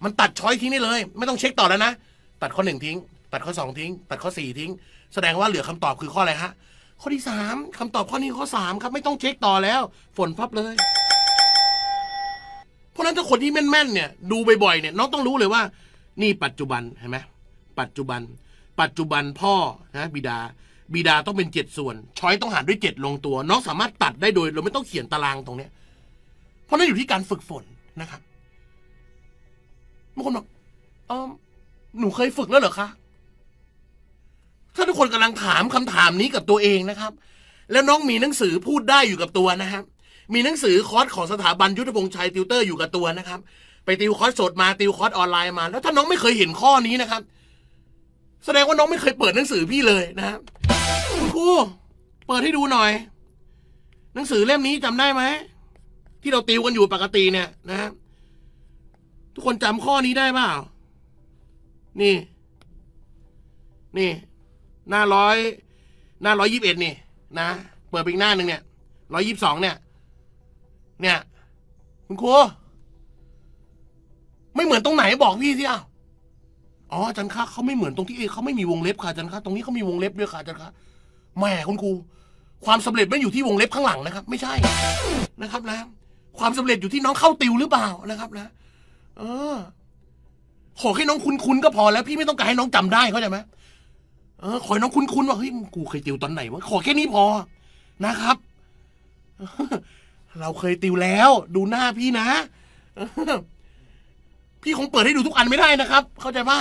มันตัดช้อยทิ้งได้เลย ไม่ต้องเช็คต่อแล้วนะตัดข้อหนึ่งทิ้ง ตัดข้อสองทิ้ง ตัดข้อสี่ทิ้ง แสดงว่าเหลือคำตอบคือข้ออะไรฮะข้อที่สามคำตอบข้อนี้ข้อสามครับไม่ต้องเช็คต่อแล้ว ฝนพับเลยเพราะนั้นถ้าคนที่แม่นๆเนี่ย ดูบ่อยๆเนี่ยน้องต้องรู้เลยว่า นี่ปัจจุบันเห็นไหมปัจจุบัน ปัจจุบันพ่อนะบิดาบิดาต้องเป็นเจ็ดส่วน ช้อยต้องหารด้วยเจ็ดลงตัว น้องสามารถตัดได้โดย เราไม่ต้องเขียนตารางตรงเนี้ย เพราะนั่นอยู่ที่การฝึกฝนนะครับบางคนบอกเออหนูเคยฝึกแล้วเหรอคะถ้าทุกคนกำลังถามคำถามนี้กับตัวเองนะครับ แล้วน้องมีหนังสือพูดได้อยู่กับตัวนะครับมีหนังสือคอร์สของสถาบันยุทธพงษ์ชัยติวเตอร์อยู่กับตัวนะครับ ไปติวคอร์สสดมาติวคอร์สออนไลน์มา แล้วถ้าน้องไม่เคยเห็นข้อนี้นะครับ แสดงว่าน้องไม่เคยเปิดหนังสือพี่เลยนะครับครูเปิดให้ดูหน่อย หนังสือเล่มนี้จำได้ไหม ที่เราติวกันอยู่ปกติเนี่ยนะ ทุกคนจำข้อนี้ได้เปล่า นี่ นี่ หน้าร้อยหน้าร้อยยิบเอ็ดนี่นะเปิดไปอีกหน้าหนึ่งเนี่ยร้อยยิบสองเนี่ย เนี่ย คุณครูไม่เหมือนตรงไหนบอกพี่สิอ้าวอ๋ออาจารย์คะเขาไม่เหมือน ตรงที่เขาไม่มีวงเล็บค่ะอาจารย์คะตรงนี้เขามีวงเล็บด้วยค่ะอาจารย์คะแหมคุณครูความสำเร็จไม่อยู่ที่วงเล็บข้างหลังนะครับ ไม่ใช่ นะครับนะความสำเร็จอยู่ที่น้องเข้าติวหรือเปล่านะครับนะเออ ขอให้น้องคุณคุณก็พอแล้ว พี่ไม่ต้องการให้น้องจำได้เข้าใจไหมเออขอให้น้องคุณคุณว่าเฮ้ยกูเคยติวตอนไหนวะขอแค่นี้พอนะครับเราเคยติวแล้ว ดูหน้าพี่นะ พี่คงเปิดให้ดูทุกอันไม่ได้นะครับ เข้าใจปะ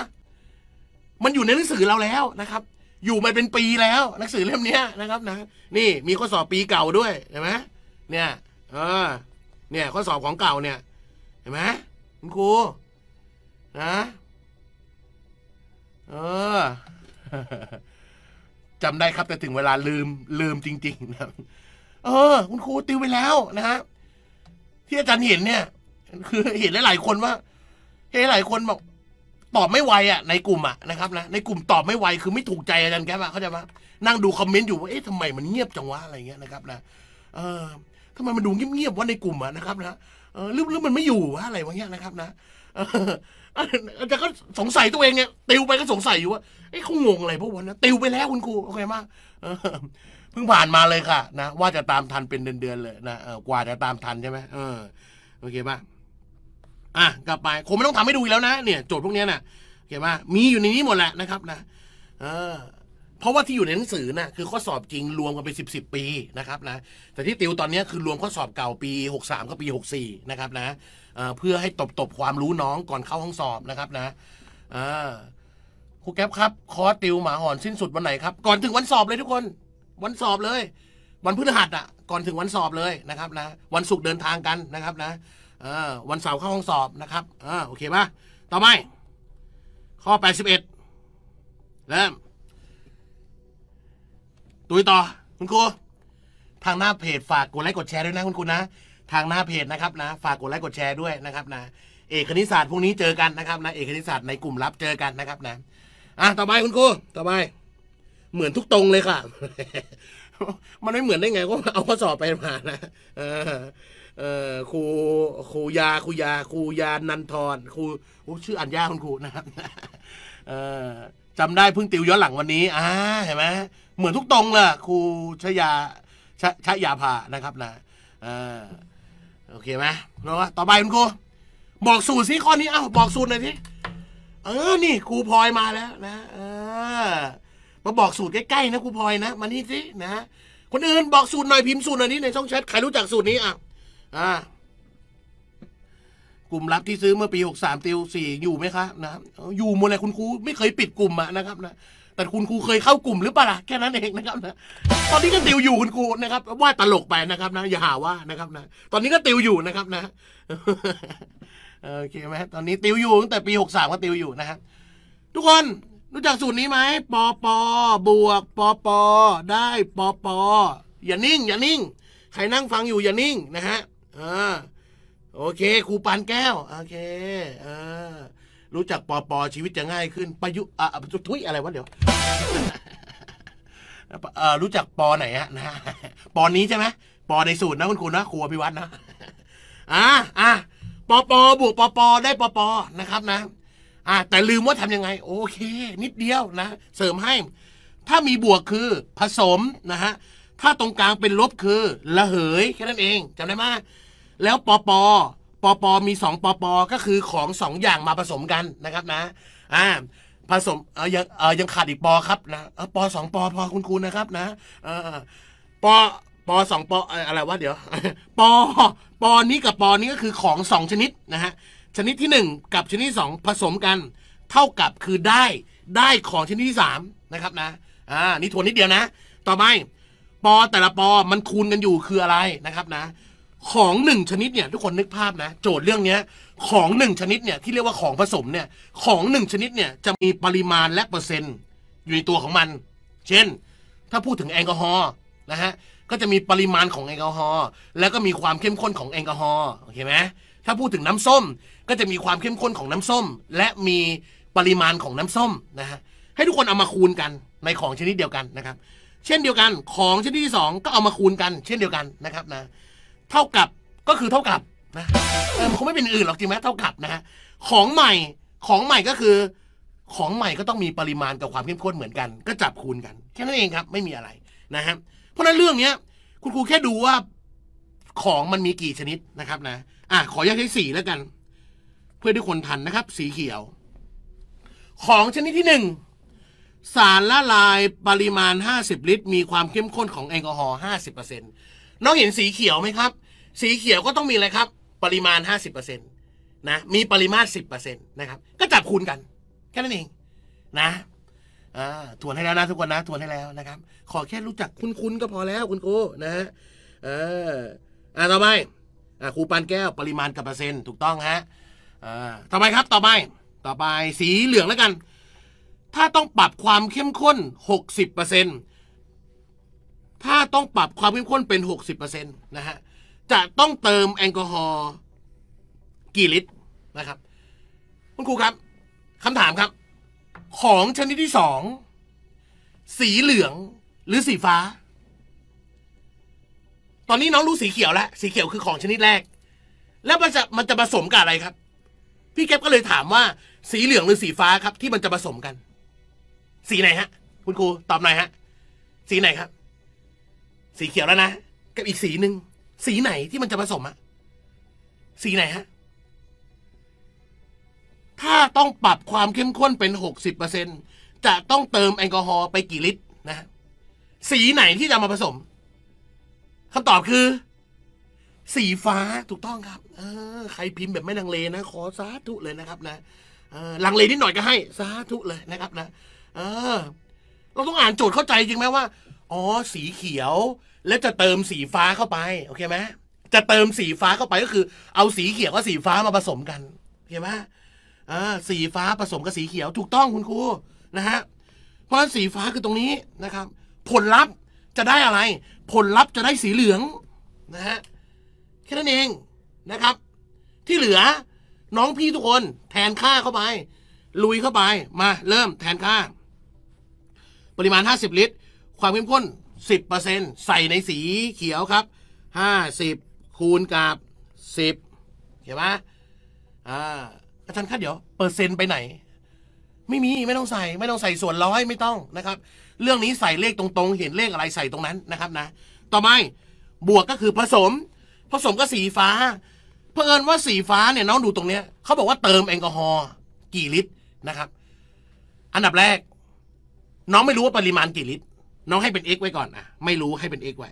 มันอยู่ในหนังสือเราแล้วนะครับอยู่มาเป็นปีแล้วหนังสือเล่มนี้นะครับ นะนี่มีข้อสอบปีเก่าด้วยเห็นไหมเนี่ย เออ เนี่ย ข้อสอบของเก่าเนี่ย เห็นไหมคุณครูนะเออจำได้ครับแต่ถึงเวลาลืมลืมจริงๆนะเออ คุณครูติวไปแล้วนะฮะที่อาจารย์เห็นเนี่ยคือเห็นหลายๆคนว่าเห็นหลายคนบอกตอบไม่ไวอ่ะ ในกลุ่มอ่ะนะครับนะในกลุ่มตอบไม่ไวคือไม่ถูกใจอาจารย์แก๊ปอ่ะเข้าใจปะนั่งดูคอมเมนต์อยู่ว่าเอ๊ะทำไมมันเงียบจังวะอะไรเงี้ยนะครับนะเออทำไมมันดูเงียบๆว่าในกลุ่มอ่ะนะครับนะเออหรือหรือมันไม่อยู่วะอะไรวะเงี้ยนะครับ นะอาจารย์ก็สงสัยตัวเองเนี่ยติวไปก็สงสัยอยู่ว่าเอ๊ะเขางงอะไรพวกวันนะติวไปแล้วคุณครูโอเคมากเพิ่งผ่านมาเลยค่ะนะ ว่าจะตามทันเป็นเดือน ๆ เลยนะกว่าจะตามทันใช่ไหมเออโอเคป่ะอ่ะกลับไปคงไม่ต้องทำให้ดูอีกแล้วนะเนี่ยโจทย์พวกนี้นะเียนว่มมีอยู่ในนี้หมดแหละนะครับนะเออเพราะว่าที่อยู่ในหนังสือนะคือข้อสอบจริงรวมกันไปสิบสิบปีนะครับนะ แต่ที่ติวตอนนี้คือรวมข้อสอบเก่าปีหกสามกับปีหกสี่นะครับ นะเพื่อให้ตบตบความรู้น้องก่อนเข้าห้องสอบนะครับนะครูแก๊ปครับคอร์สติวหมาหอนสิ้นสุดวันไหนครับก่อนถึงวันสอบเลยทุกคน วันสอบเลย วันพฤหัสอ่ะ ก่อนถึงวันสอบเลยนะครับนะ วันศุกร์เดินทางกันนะครับนะวันเสาร์เข้าห้องสอบนะครับอ่าโอเคปะต่อไปข้อแปดสิบเอ็ริ่มตุยต่อ คุณครูทางหน้าเพจฝากกดไลค์กดแชร์ด้วยนะคุณครูนะทางหน้าเพจนะครับนะฝากกดไลค์กดแชร์ด้วยนะครับ นะเอกคณิตศาสตร์พรุ่งนี้เจอกันนะครับนะเอกคณิตศาสตร์ในกลุ่มลับเจอกันนะครับ นะ อ่ะต่อไปคุณครูต่อไปเหมือนทุกตรงเลยค่ะมันไม่เหมือนได้ไงก็เอาข้อสอบไปมานะเออครูครูยาครูยาครูยานันทรครูชื่ออันยาคุณครูนะครับเออจำได้เพิ่งติวย้อนหลังวันนี้อ่าเห็นไหมเหมือนทุกตรงเลยครูชยาชชยาภานะครับนะเออโอเคไหมราะวต่อไปคุณครูบอกสูตรสิข้อนี้ เอ้าบอกสูตรหน่อยสิเออนี่ครูพลอยมาแล้วนะเออมาบอกสูตรใกล้ๆนะครูพลอยนะมานี่สินะคนอื่น บอกสูตรหน่อยพิมพ์สูตรหน่อยนี่ในช่องแชทใครรู้จักสูตรนี้อ่ะกลุ่มลับที่ซื้อเมื่อ ปีหกสามติวสี่อยู่ไหมคะนะอยู่หมดเลยคุณครูไม่เคยปิดกลุ่มอะนะครับนะแต่คุณครูเคยเข้ากลุ่มหรือเปล่าแค่นั้นเองนะครับ นะตอนนี้ก็ติวอยู่คุณครูนะครับ ว่าตลกไปนะครับนะอย่าหาว่านะครับนะ ตอนนี้ก็ติวอยู่นะครับนะโอเคไหมตอนนี้ติวอยู่ตั้งแต่ปีหกสามก็ติวอยู่นะฮะทุกคนรู้จักสูตรนี้ไหมปอปอบวกปอปอได้ปอปออย่านิ่งอย่านิ่งใครนั่งฟังอยู่อย่านิ่งนะฮะอ่าโอเค ครูปานแก้ว โอเคอ่ารู้จักปอปอชีวิตจะง่ายขึ้นประยุอ่ะทุยอะไรวะเดี๋ยว รู้จักปอไหนฮะนะปอนี้ใช่ไหมปอในสูตรนะคุณครูนะครูอภิวัตรนะอ่ะอ่ะปอปอบวกปอปอได้ปอปอนะครับนะ อ่ะแต่ลืมว่าทํำยังไง โอเค นิดเดียวนะ เสริมให้ ถ้ามีบวกคือผสมนะฮะถ้าตรงกลางเป็นลบคือ ละเหยแค่นั้นเองจำได้ไหมแล้วปป ปปมีสองปปก็คือของสองอย่างมาผสมกันนะครับนะ อ่าผสมเออยังเออยังขาดอีกปอครับนะปสอง ปอพอคุณครูนะครับนะเออปปสองปออะไรวะเดี๋ยว ปปนี้กับปนี้ก็คือของสองชนิดนะฮะชนิดที่หนึ่งกับชนิดสองผสมกันเท่ากับคือได้ได้ของชนิดที่สามนะครับนะอ่านี่ทวนนิดเดียวนะต่อไปปอแต่ละปอมันคูณกันอยู่คืออะไรนะครับนะของหนึ่งชนิดเนี่ยทุกคนนึกภาพนะ โจทย์เรื่องเนี้ยของหนึ่งชนิดเนี่ยที่เรียกว่าของผสมเนี่ยของหนึ่งชนิดเนี่ยจะมีปริมาณและเปอร์เซ็นต์อยู่ในตัวของมัน เช่น ถ้าพูดถึงแอลกอฮอล์นะฮะก็จะมีปริมาณของแอลกอฮอล์แล้วก็มีความเข้มข้นของแอลกอฮอล์โอเคไหมถ้าพูดถึงน้ำส้มก็จะมีความเข้มข้นของน้ำส้ม และมีปริมาณของน้ำส้มนะฮะให้ทุกคนเอามาคูณกันในของชนิดเดียวกันนะครับ เช่นเดียวกันของชนิดที่2 ก็เอามาคูณกัน เช่นเดียวกันนะครับนะเท่ากับก็คือเท่ากับนะเออคงไม่เป็นอื่นหรอกจริงไหมเท่ากับนะ ของใหม่ของใหม่ก็คือของใหม่ก็ต้องมีปริมาณกับความเข้มข้นเหมือนกัน ก็จับคูณกัน แค่นั้นเองครับไม่มีอะไรนะฮะเพราะนั้นเรื่องเนี้ย คุณครูแค่ดูว่าของมันมีกี่ชนิดนะครับนะอ่ะขอแยกใช้สีแล้วกัน เพื่อที่คนทันนะครับ สีเขียว ของชนิดที่หนึ่งสารละลายปริมาณห้าสิบลิตร มีความเข้มข้นของแอลกอฮอล์ห้าสิบเปอร์เซ็นตน้องเห็นสีเขียวไหมครับ สีเขียวก็ต้องมีอะไรครับ ปริมาณ 50%นะ มีปริมาตร10%นะครับ ก็จับคูณกัน แค่นั้นเอง นะถทวนให้แล้วนะทุกคนนะ ทวนให้แล้วนะครับ ขอแค่รู้จักคุ้นๆ ก็พอแล้ว คุณครูนะฮะเอออ่าต่อไปอ่าครูปานแก้วปริมาณกับเปอร์เซ็นต์ถูกต้องฮะอ่าต่อไปครับ ต่อไปต่อไปสีเหลืองแล้วกัน ถ้าต้องปรับความเข้มข้น 60%เถ้าต้องปรับความเข้มข้นเป็นหกสิบเเปอร์ซ็นตนะฮะจะต้องเติมแอลกอฮอล์กี่ลิตรนะครับ คุณครูครับคำถามครับ ของชนิดที่สองสีเหลืองหรือสีฟ้า ตอนนี้น้องรู้สีเขียวแล้วสีเขียวคือของชนิดแรก แล้วมันจะมันจะผสมกับอะไรครับ พี่แก๊ปก็เลยถามว่า สีเหลืองหรือสีฟ้าครับ ที่มันจะผสมกัน สีไหนฮะ คุณครู ตอบหน่อยฮะ สีไหนครับสีเขียวแล้วนะกับอีกสีหนึ่ง สีไหนที่มันจะผสมอะสีไหนฮะถ้าต้องปรับความเข้มข้นเป็นหกสิบเปอร์เซ็นจะต้องเติมแอลกอฮอล์ไปกี่ลิตรนะสีไหนที่จะมาผสมคำตอบคือ สีฟ้าถูกต้องครับเออ ใครพิมพ์แบบไม่ลังเลนะขอสาธุเลยนะครับนะลังเลนิดหน่อยก็ให้สาธุเลยนะครับนะเออ เราต้องอ่านโจทย์เข้าใจจริงไหมว่าอ๋อสีเขียวแล้วจะเติมสีฟ้าเข้าไปโอเคไหมจะเติมสีฟ้าเข้าไปก็คือเอาสีเขียวกับสีฟ้ามาผสมกันโอเคไหมอ่าสีฟ้าผสมกับสีเขียวถูกต้องคุณครูนะฮะเพราะสีฟ้าคือตรงนี้นะครับ ผลลัพธ์จะได้อะไร ผลลัพธ์จะได้สีเหลืองนะฮะแค่นั้นเองนะครับ ที่เหลือ น้องพี่ทุกคนแทนค่าเข้าไป ลุยเข้าไปมาเริ่มแทนค่าปริมาณ 50 ลิตรความเข้มข้น 10%ใส่ในสีเขียวครับ 50 คูณกับ 10เห็นไหมอ่า อาจารย์คาดเดี๋ยวเปอร์เซ็นต์ไปไหน ไม่มีไม่ต้องใส่ไม่ต้องใส่ส่วนร้อยไม่ต้องนะครับ เรื่องนี้ใส่เลขตรงๆ เห็นเลขอะไรใส่ตรงนั้นนะครับนะ ต่อไปบวกก็คือผสม ผสมก็สีฟ้า เพิ่อนว่าสีฟ้าเนี่ยน้องดูตรงเนี้ย เขาบอกว่าเติมแอลกอฮอล์กี่ลิตรนะครับ อันดับแรก น้องไม่รู้ว่าปริมาณกี่ลิตรน้องให้เป็น x ไว้ก่อนอ่ะไม่รู้ให้เป็น x ไว้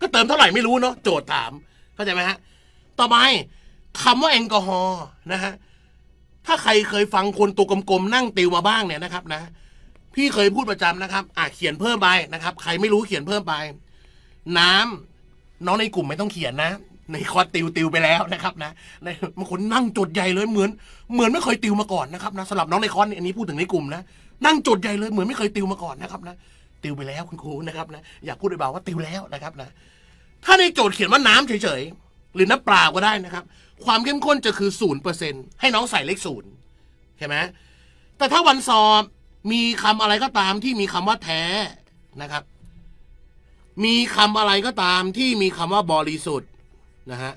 ก็เติมเท่าไหร่ไม่รู้เนาะ โจทย์ถามเข้าใจไหมฮะ ต่อไปคำว่าแอลกอฮอล์นะฮะ ถ้าใครเคยฟังคนตัวกลมๆ นั่งติวมาบ้างเนี่ยนะครับ นะ พี่เคยพูดประจำนะครับอ่ะเขียนเพิ่มไปนะครับ ใครไม่รู้เขียนเพิ่มไป น้ำ น้องในกลุ่มไม่ต้องเขียนนะ ในคอร์สติวติวไปแล้วนะครับ นะในบางคนนั่งจดใหญ่เลย เหมือน เหมือนไม่เคยติวมาก่อนนะครับนะสำหรับน้องในคอร์สอันนี้พูดถึงในกลุ่มนะ นั่งจดใหญ่เลยเหมือนไม่เคยติวมาก่อนนะครับนะติวไปแล้วคุณครูนะครับนะอยากพูดเบาๆว่าติวแล้วนะครับนะ ถ้าในโจทย์เขียนว่าน้ำเฉยๆหรือน้ำเปล่าก็ได้นะครับ ความเข้มข้นจะคือศูนย์เปอร์เซ็นให้น้องใส่เลขศูนย์ใช่ไหมแต่ถ้าวันสอบมีคำอะไรก็ตามที่มีคำว่าแท้นะครับ มีคำอะไรก็ตามที่มีคำว่าบริสุทธิ์นะฮะ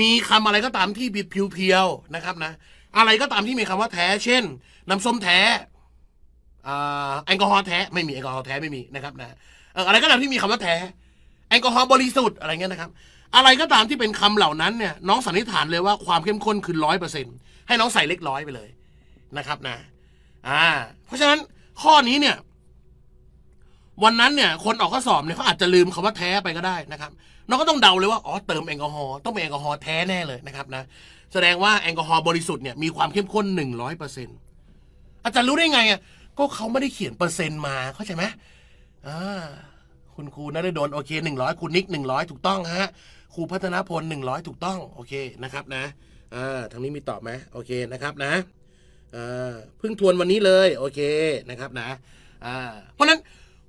มีคำอะไรก็ตามที่บิดเพียวๆนะครับนะ อะไรก็ตามที่มีคำว่าแท้ เช่นน้ำส้มแท้แอลกอฮอล์แท้ ไม่มีแอลกอฮอล์แท้ ไม่มีนะครับนะอะไรก็ตามที่มีคำว่าแท้ แอลกอฮอล์บริสุทธิ์อะไรเงี้ยนะครับ อะไรก็ตามที่เป็นคำเหล่านั้นเนี่ย น้องสันนิษฐานเลยว่าความเข้มข้นคือร้อยเปอร์เซ็นต์ให้น้องใส่เล็กร้อยไปเลยนะครับนะ อ่า เพราะฉะนั้นข้อนี้เนี่ย วันนั้นเนี่ย คนออกข้อสอบเนี่ยเขาอาจจะลืมคำว่าแท้ไปก็ได้นะครับ น้องก็ต้องเดาเลย ว่าอ๋อเติมแอลกอฮอล์ต้องเป็นแอลกอฮอล์แท้แน่เลยนะครับนะ แสดงว่าแอลกอฮอล์บริสุทธิ์เนี่ยมีความเข้มข้นหนึ่งร้อยเปอร์เซ็นต์อาจารย์รู้ได้ไงอ่ะก็เขาไม่ได้เขียนเปอร์เซ็นต์มาเข้าใจไหมอ่า คุณครูนฤดนโอเคหนึ่งร้อยคุณนิกหนึ่งร้อยถูกต้องฮะ ครูพัฒนาพลหนึ่งร้อยถูกต้องโอเคนะครับนะทางนี้มีตอบไหมโอเคนะครับนะเเพิ่งทวนวันนี้เลยโอเคนะครับนะ อ่า เพราะนั้น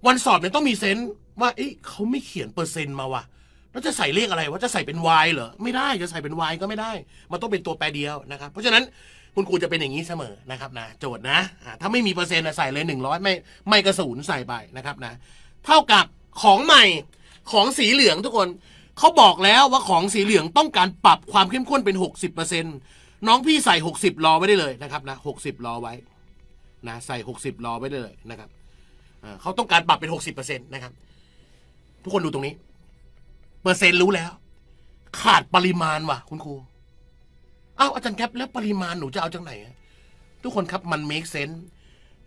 วันสอบเนี่ยต้องมีเซน์ว่า เอ้เขาไม่เขียนเปอร์เซ็นต์มาว่ะ แล้วจะใส่เลขอะไรว่าจะใส่เป็น y เหรอไม่ได้จะใส่เป็น y ก็ไม่ได้ มันต้องเป็นตัวแปรเดียวนะครับ เพราะฉะนั้นคุณครูจะเป็นอย่างนี้เสมอนะครับ นะโจทย์นะ ถ้าไม่มีเปอร์เซ็นต์ใส่เลย100ไม่ไม่กระสูนใส่ไปนะครับนะ เท่ากับของใหม่ของสีเหลืองทุกคนเขาบอกแล้วว่าของสีเหลืองต้องการปรับความเข้มข้นเป็น60%น้องพี่ใส่ 60รอไว้ได้เลยนะครับนะ60รอไว้ นะใส่ 60รอไว้ได้เลยนะครับเขาต้องการปรับเป็น60%นะครับทุกคนดูตรงนี้ เปอร์เซ็นต์รู้แล้ว ขาดปริมาณว่ะ คุณครูอ้าวอาจารย์ครับแล้วปริมาณหนูจะเอาจากไหนทุกคนครับ มัน make sense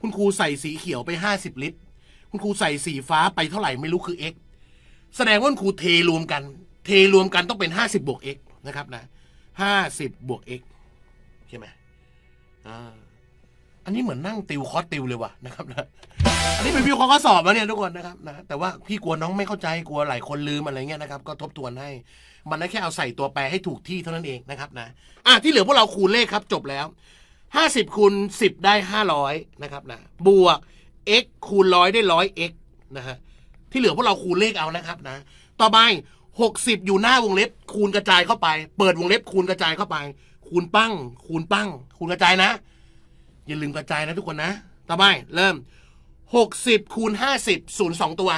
คุณครูใส่สีเขียวไปห้าสิบลิตร คุณครูใส่สีฟ้าไปเท่าไหร่ไม่รู้คือ x แสดงว่าคุณครูเทรวมกัน เทรวมกันต้องเป็นห้าสิบบวก x นะครับนะห้าสิบบวก x ใช่ไหมอ่าอันนี้เหมือนนั่งติวคอร์สติวเลยว่ะนะครับนะอันนี้เป็นพี่้อสสอบนะเนี่ยทุกคนนะครับนะแต่ว่าพี่กลัวน้องไม่เข้าใจกลัวหลายคนลืมอะไรเงี้ยนะครับก็ทบทวนให้มันได้แค่เอาใส่ตัวแปรให้ถูกที่เท่านั้นเองนะครับนะอ่ะที่เหลือพวกเราคูณเลขครับ จบแล้ว 50คูณ10 ได้ 500นะครับนะ บวก x คูณร้อยได้ร้อย x นะฮะ ที่เหลือพวกเราคูณเลขเอานะครับนะ ต่อไป60 อยู่หน้าวงเล็บคูณกระจายเข้าไป เปิดวงเล็บคูณกระจายเข้าไป คูณปั้งคูณปั้ง คูณกระจายนะอย่าลืมกระจายนะทุกคนนะต่อไปเริ่ม 60 คูณ 50อ2ตัว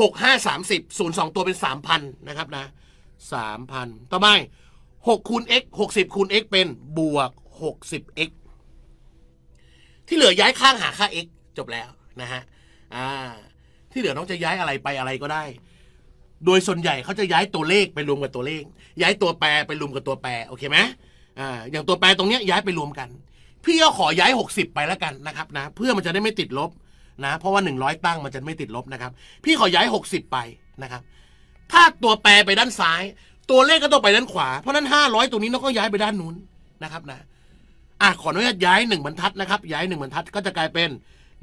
6 5 30อ2ตัวเป็น3,000นะครับนะ3,000ต่อไป6คูณ x 60คูณ x เป็นบวก 60x ที่เหลือย้ายข้างหาค่า x จบแล้วนะฮะอ่าที่เหลือน้องจะย้ายอะไรไปอะไรก็ได้ โดยส่วนใหญ่เขาจะย้ายตัวเลขไปรวมกับตัวเลข ย้ายตัวแปรไปรวมกับตัวแปร โอเคไหมอ่าอย่างตัวแปรตรงเนี้ยย้ายไปรวมกัน พี่ก็ขอย้าย 60 ไปแล้วกันนะครับนะ เพื่อมันจะได้ไม่ติดลบนะ เพราะว่า 100 ตั้งมันจะไม่ติดลบนะครับ พี่ขอย้าย 60 ไปนะครับถ้าตัวแปรไปด้านซ้าย ตัวเลขก็ต้องไปด้านขวา เพราะนั้นห้าร้อยตัวนี้เราก็ย้ายไปด้านนู้นนะครับนะอ่ะขออนุญาตย้ายหนึ่งบรรทัดนะครับ ย้ายหนึ่งบรรทัดก็จะกลายเป็น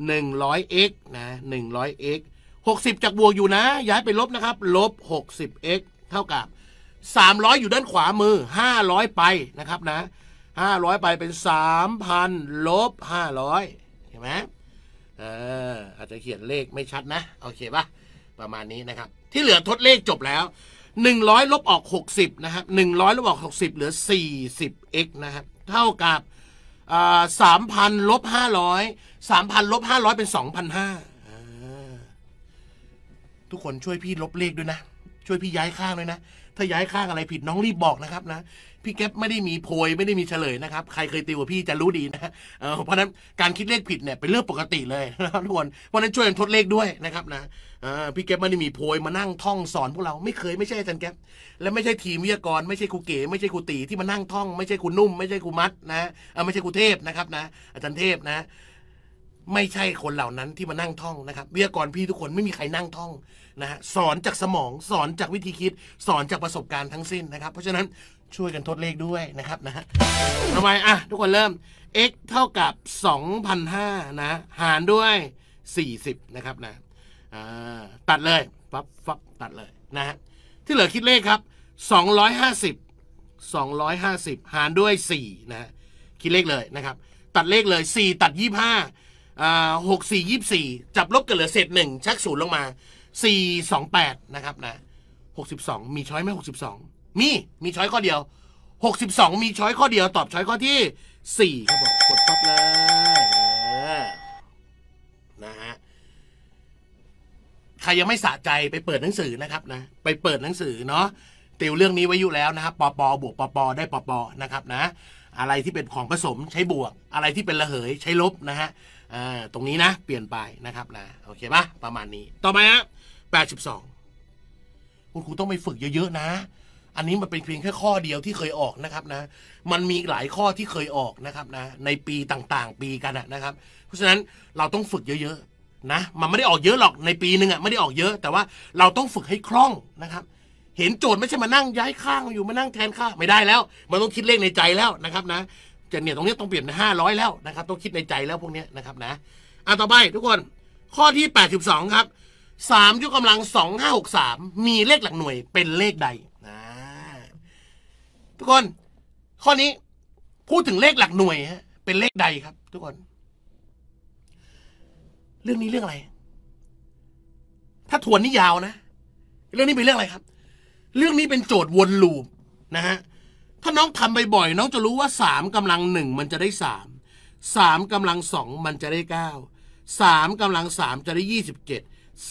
หนึ่งร้อย x นะหนึ่งร้อย x หกสิบจากบวกอยู่นะ ย้ายไปลบนะครับลบหกสิบ x เท่ากับสามร้อยอยู่ด้านขวามือห้าร้อยไปนะครับนะห้าร้อยไปเป็นสามพันลบห้าร้อยเห็นไหมเอออาจจะเขียนเลขไม่ชัดนะโอเคปะ่ะประมาณนี้นะครับ ที่เหลือทดเลขจบแล้ว 100ลบออก 60 นะครับ100 ลบออก 60เหลือ 40x นะครับเท่ากับสามพันลบห้าร้อยสามพันลบห้าร้อยเป็นสองพันห้าทุกคนช่วยพี่ลบเลขด้วยนะ ช่วยพี่ย้ายข้างด้วยนะ ถ้าย้ายข้างอะไรผิดน้องรีบบอกนะครับนะพี่แก๊ปไม่ได้มีโพยไม่ได้มีเฉลยนะครับ ใครเคยติวกับพี่จะรู้ดีนะเพราะนั้นการคิดเลขผิดเนี่ยเป็นเรื่องปกติเลยนะครับทุกคนเพราะนั้นช่วยกันทดเลขด้วยนะครับนะพี่แก๊ปไม่ได้มีโพยมานั่งท่องสอนพวกเราไม่เคยไม่ใช่อาจารย์แก๊ปและไม่ใช่ทีมวิทยากร ไม่ใช่ครูเก๋ ไม่ใช่ครูตีที่มานั่งท่องไม่ใช่ครูนุ่มไม่ใช่ครูมัดนะไม่ใช่ครูเทพนะครับนะอาจารย์เทพนะ ไม่ใช่คนเหล่านั้นที่มานั่งท่องนะครับวิทยากรพี่ทุกคนไม่มีใครนั่งท่องนะฮะสอนจากสมองสอนจากวิธีคิดสอนจากประสบการณ์ทั้งสิ้นนะครับเพราะฉะนั้นช่วยกันทดเลขด้วยนะครับนะฮะทำไมอ่ะทุกคนเริ่ม x เท่ากับ2 0 0 5นะ หารด้วย 40นะครับนะตัดเลยฟับฟับตัดเลยนะฮะที่เหลือคิดเลขครับ 250 250 หารด้วย4นะฮะคิดเลขเลยนะครับ ตัดเลขเลย4ตัด 25หกสี่ยี่สี่จับลบกันเหลือเศษหนึ่งชักศูนย์ลงมา428นะครับนะ62 มีช้อยไหม62มี มีช้อยข้อเดียว 62 มีช้อยข้อเดียว ตอบช้อยข้อที่4ครับผม กดปั๊บเลยนะฮะ ใครยังไม่สะใจไปเปิดหนังสือนะครับนะ ไปเปิดหนังสือเนาะติวเรื่องนี้ไว้อยู่แล้วนะครับปปบวกปปได้ปปนะครับนะ อะไรที่เป็นของผสมใช้บวก อะไรที่เป็นระเหยใช้ลบนะฮะตรงนี้นะ เปลี่ยนไปนะครับนะ โอเคปะประมาณนี้ ต่อไปฮะแปดสสิบองคุณครูต้องไปฝึกเยอะๆนะอันนี้มันเป็นเพียงแค่ข้อเดียวที่เคยออกนะครับนะ มันมีหลายข้อที่เคยออกนะครับนะในปีต่างๆ ปีกันนะครับ เพราะฉะนั้นเราต้องฝึกเยอะๆนะ มันไม่ได้ออกเยอะหรอกในปีหนึ่งอ่ะไม่ได้ออกเยอะ แต่ว่าเราต้องฝึกให้คล่องนะครับ เห็นโจทย์ไม่ใช่มานั่งย้ายข้างอยู่มานั่งแทนข้าไม่ได้แล้ว มันต้องคิดเลขในใจแล้วนะครับนะจะเนี่ยตรงนี้ต้องเปลี่ยนห้าร้อยแล้วนะครับต้องคิดในใจแล้วพวกนี้นะครับนะ อ่ะต่อไปทุกคนข้อที่แปดสสิบองครับสามยกกำลังสองหห้ากสามมีเลขหลักหน่วยเป็นเลขใดทุกคนข้อนี้พูดถึงเลขหลักหน่วยฮะเป็นเลขใดครับ ทุกคนเรื่องนี้เรื่องอะไร ถ้าทวนนี่ยาวนะ เรื่องนี้เป็นเรื่องอะไรครับ เรื่องนี้เป็นโจทย์วนลูปนะฮะถ้าน้องทำบ่อยๆน้องจะรู้ว่าสามกำลังหนึ่งมันจะได้สามสามกำลังสองมันจะได้เก้าสามกำลังสามจะได้ยี่สิบเจ็ด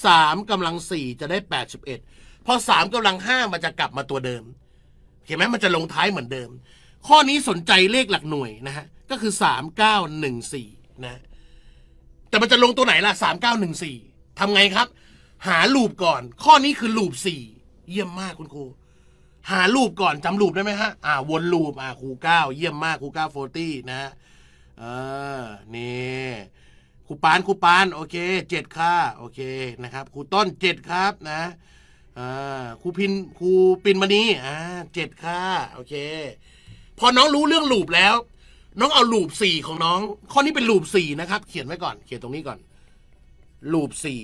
สามกำลังสี่จะได้แปดสิบเอ็ดพอสามกำลังห้ามันจะกลับมาตัวเดิมห็นไหมมันจะลงท้ายเหมือนเดิม ข้อนี้สนใจเลขหลักหน่วยนะฮะ ก็คือสามเก้าหนึ่่งสีนะ แต่มันจะลงตัวไหนล่ะสามเก้าหนึ่่งสีทำไงครับ หาลูปก่อน ข้อนี้คือลูป่เยี่ยมมากคุณครู หาลูปก่อนจำลูปได้ไหมฮะ อ่า วนลูปอ่าครูเก้าเยี่ยมมากครูเก้าโฟตี้นะเออ นี่ครูปานครูปานโอเคเจ็ดค่ะโอเคนะครับครูต้นเจ็ดครับนะอครูพินครูปินมณีอ่าเจ็ดค่ะโอเค พอน้องรู้เรื่องลูปแล้ว น้องเอาลูปสี่ของน้อง ข้อนี้เป็นลูปสี่นะครับ เขียนไว้ก่อน เขียนตรงนี้ก่อนลูปสี่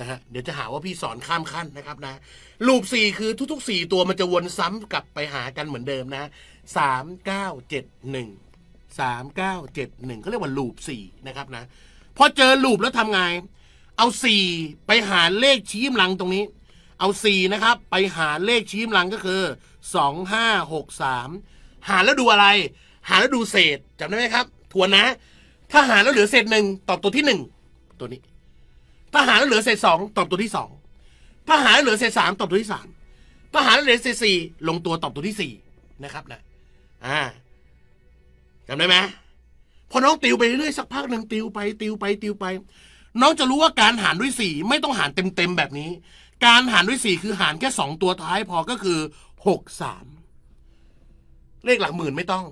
นะฮะเดี๋ยวจะหาว่าพี่สอนข้ามขั้นนะครับนะลูปสี่คือทุกๆสี่ตัวมันจะวนซ้ำกลับไปหากันเหมือนเดิมนะสามเก้าเจ็ดหนึ่งสามเก้าเจ็ดหนึ่งเขาเรียกว่าลูปสี่นะครับนะพอเจอลูปแล้วทำไงเอาสี่ไปหาเลขชี้หลังตรงนี้เอาสี่นะครับไปหาเลขชี้มลังก็คือสองห้าหกสามหาแล้วดูอะไร หาแล้วดูเศษจำได้ไหมครับทวนนะ ถ้าหาแล้วเหลือเศษหนึ่งตอบตัวที่หนึ่งตัวนี้ ถ้าหาแล้วเหลือเศษสองตอบตัวที่สองถ้าหาแล้วเหลือเศษสามตอบตัวที่สามถ้าหาแล้วเหลือเศษสี่ลงตัวตอบตัวที่สี่นะครับนะอ่าจำได้ไหมพอน้องติวไปเรื่อยสักพักหนึ่งติวไปติวไปติวไปน้องจะรู้ว่าการหารด้วยสี่ไม่ต้องหารเต็มๆแบบนี้การหารด้วยสี่คือหารแค่สองตัวท้ายพอก็คือหกสามเลขหลักหมื่นไม่ต้อง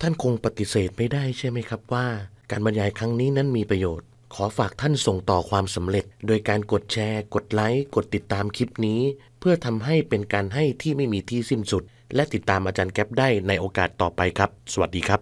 ท่านคงปฏิเสธไม่ได้ใช่ไหมครับว่า การบรรยายครั้งนี้นั้นมีประโยชน์ ขอฝากท่านส่งต่อความสำเร็จ โดยการกดแชร์ กดไลค์กดติดตามคลิปนี้ เพื่อทำให้เป็นการให้ที่ไม่มีที่สิ้นสุด และติดตามอาจารย์แก๊ปได้ในโอกาสต่อไปครับ สวัสดีครับ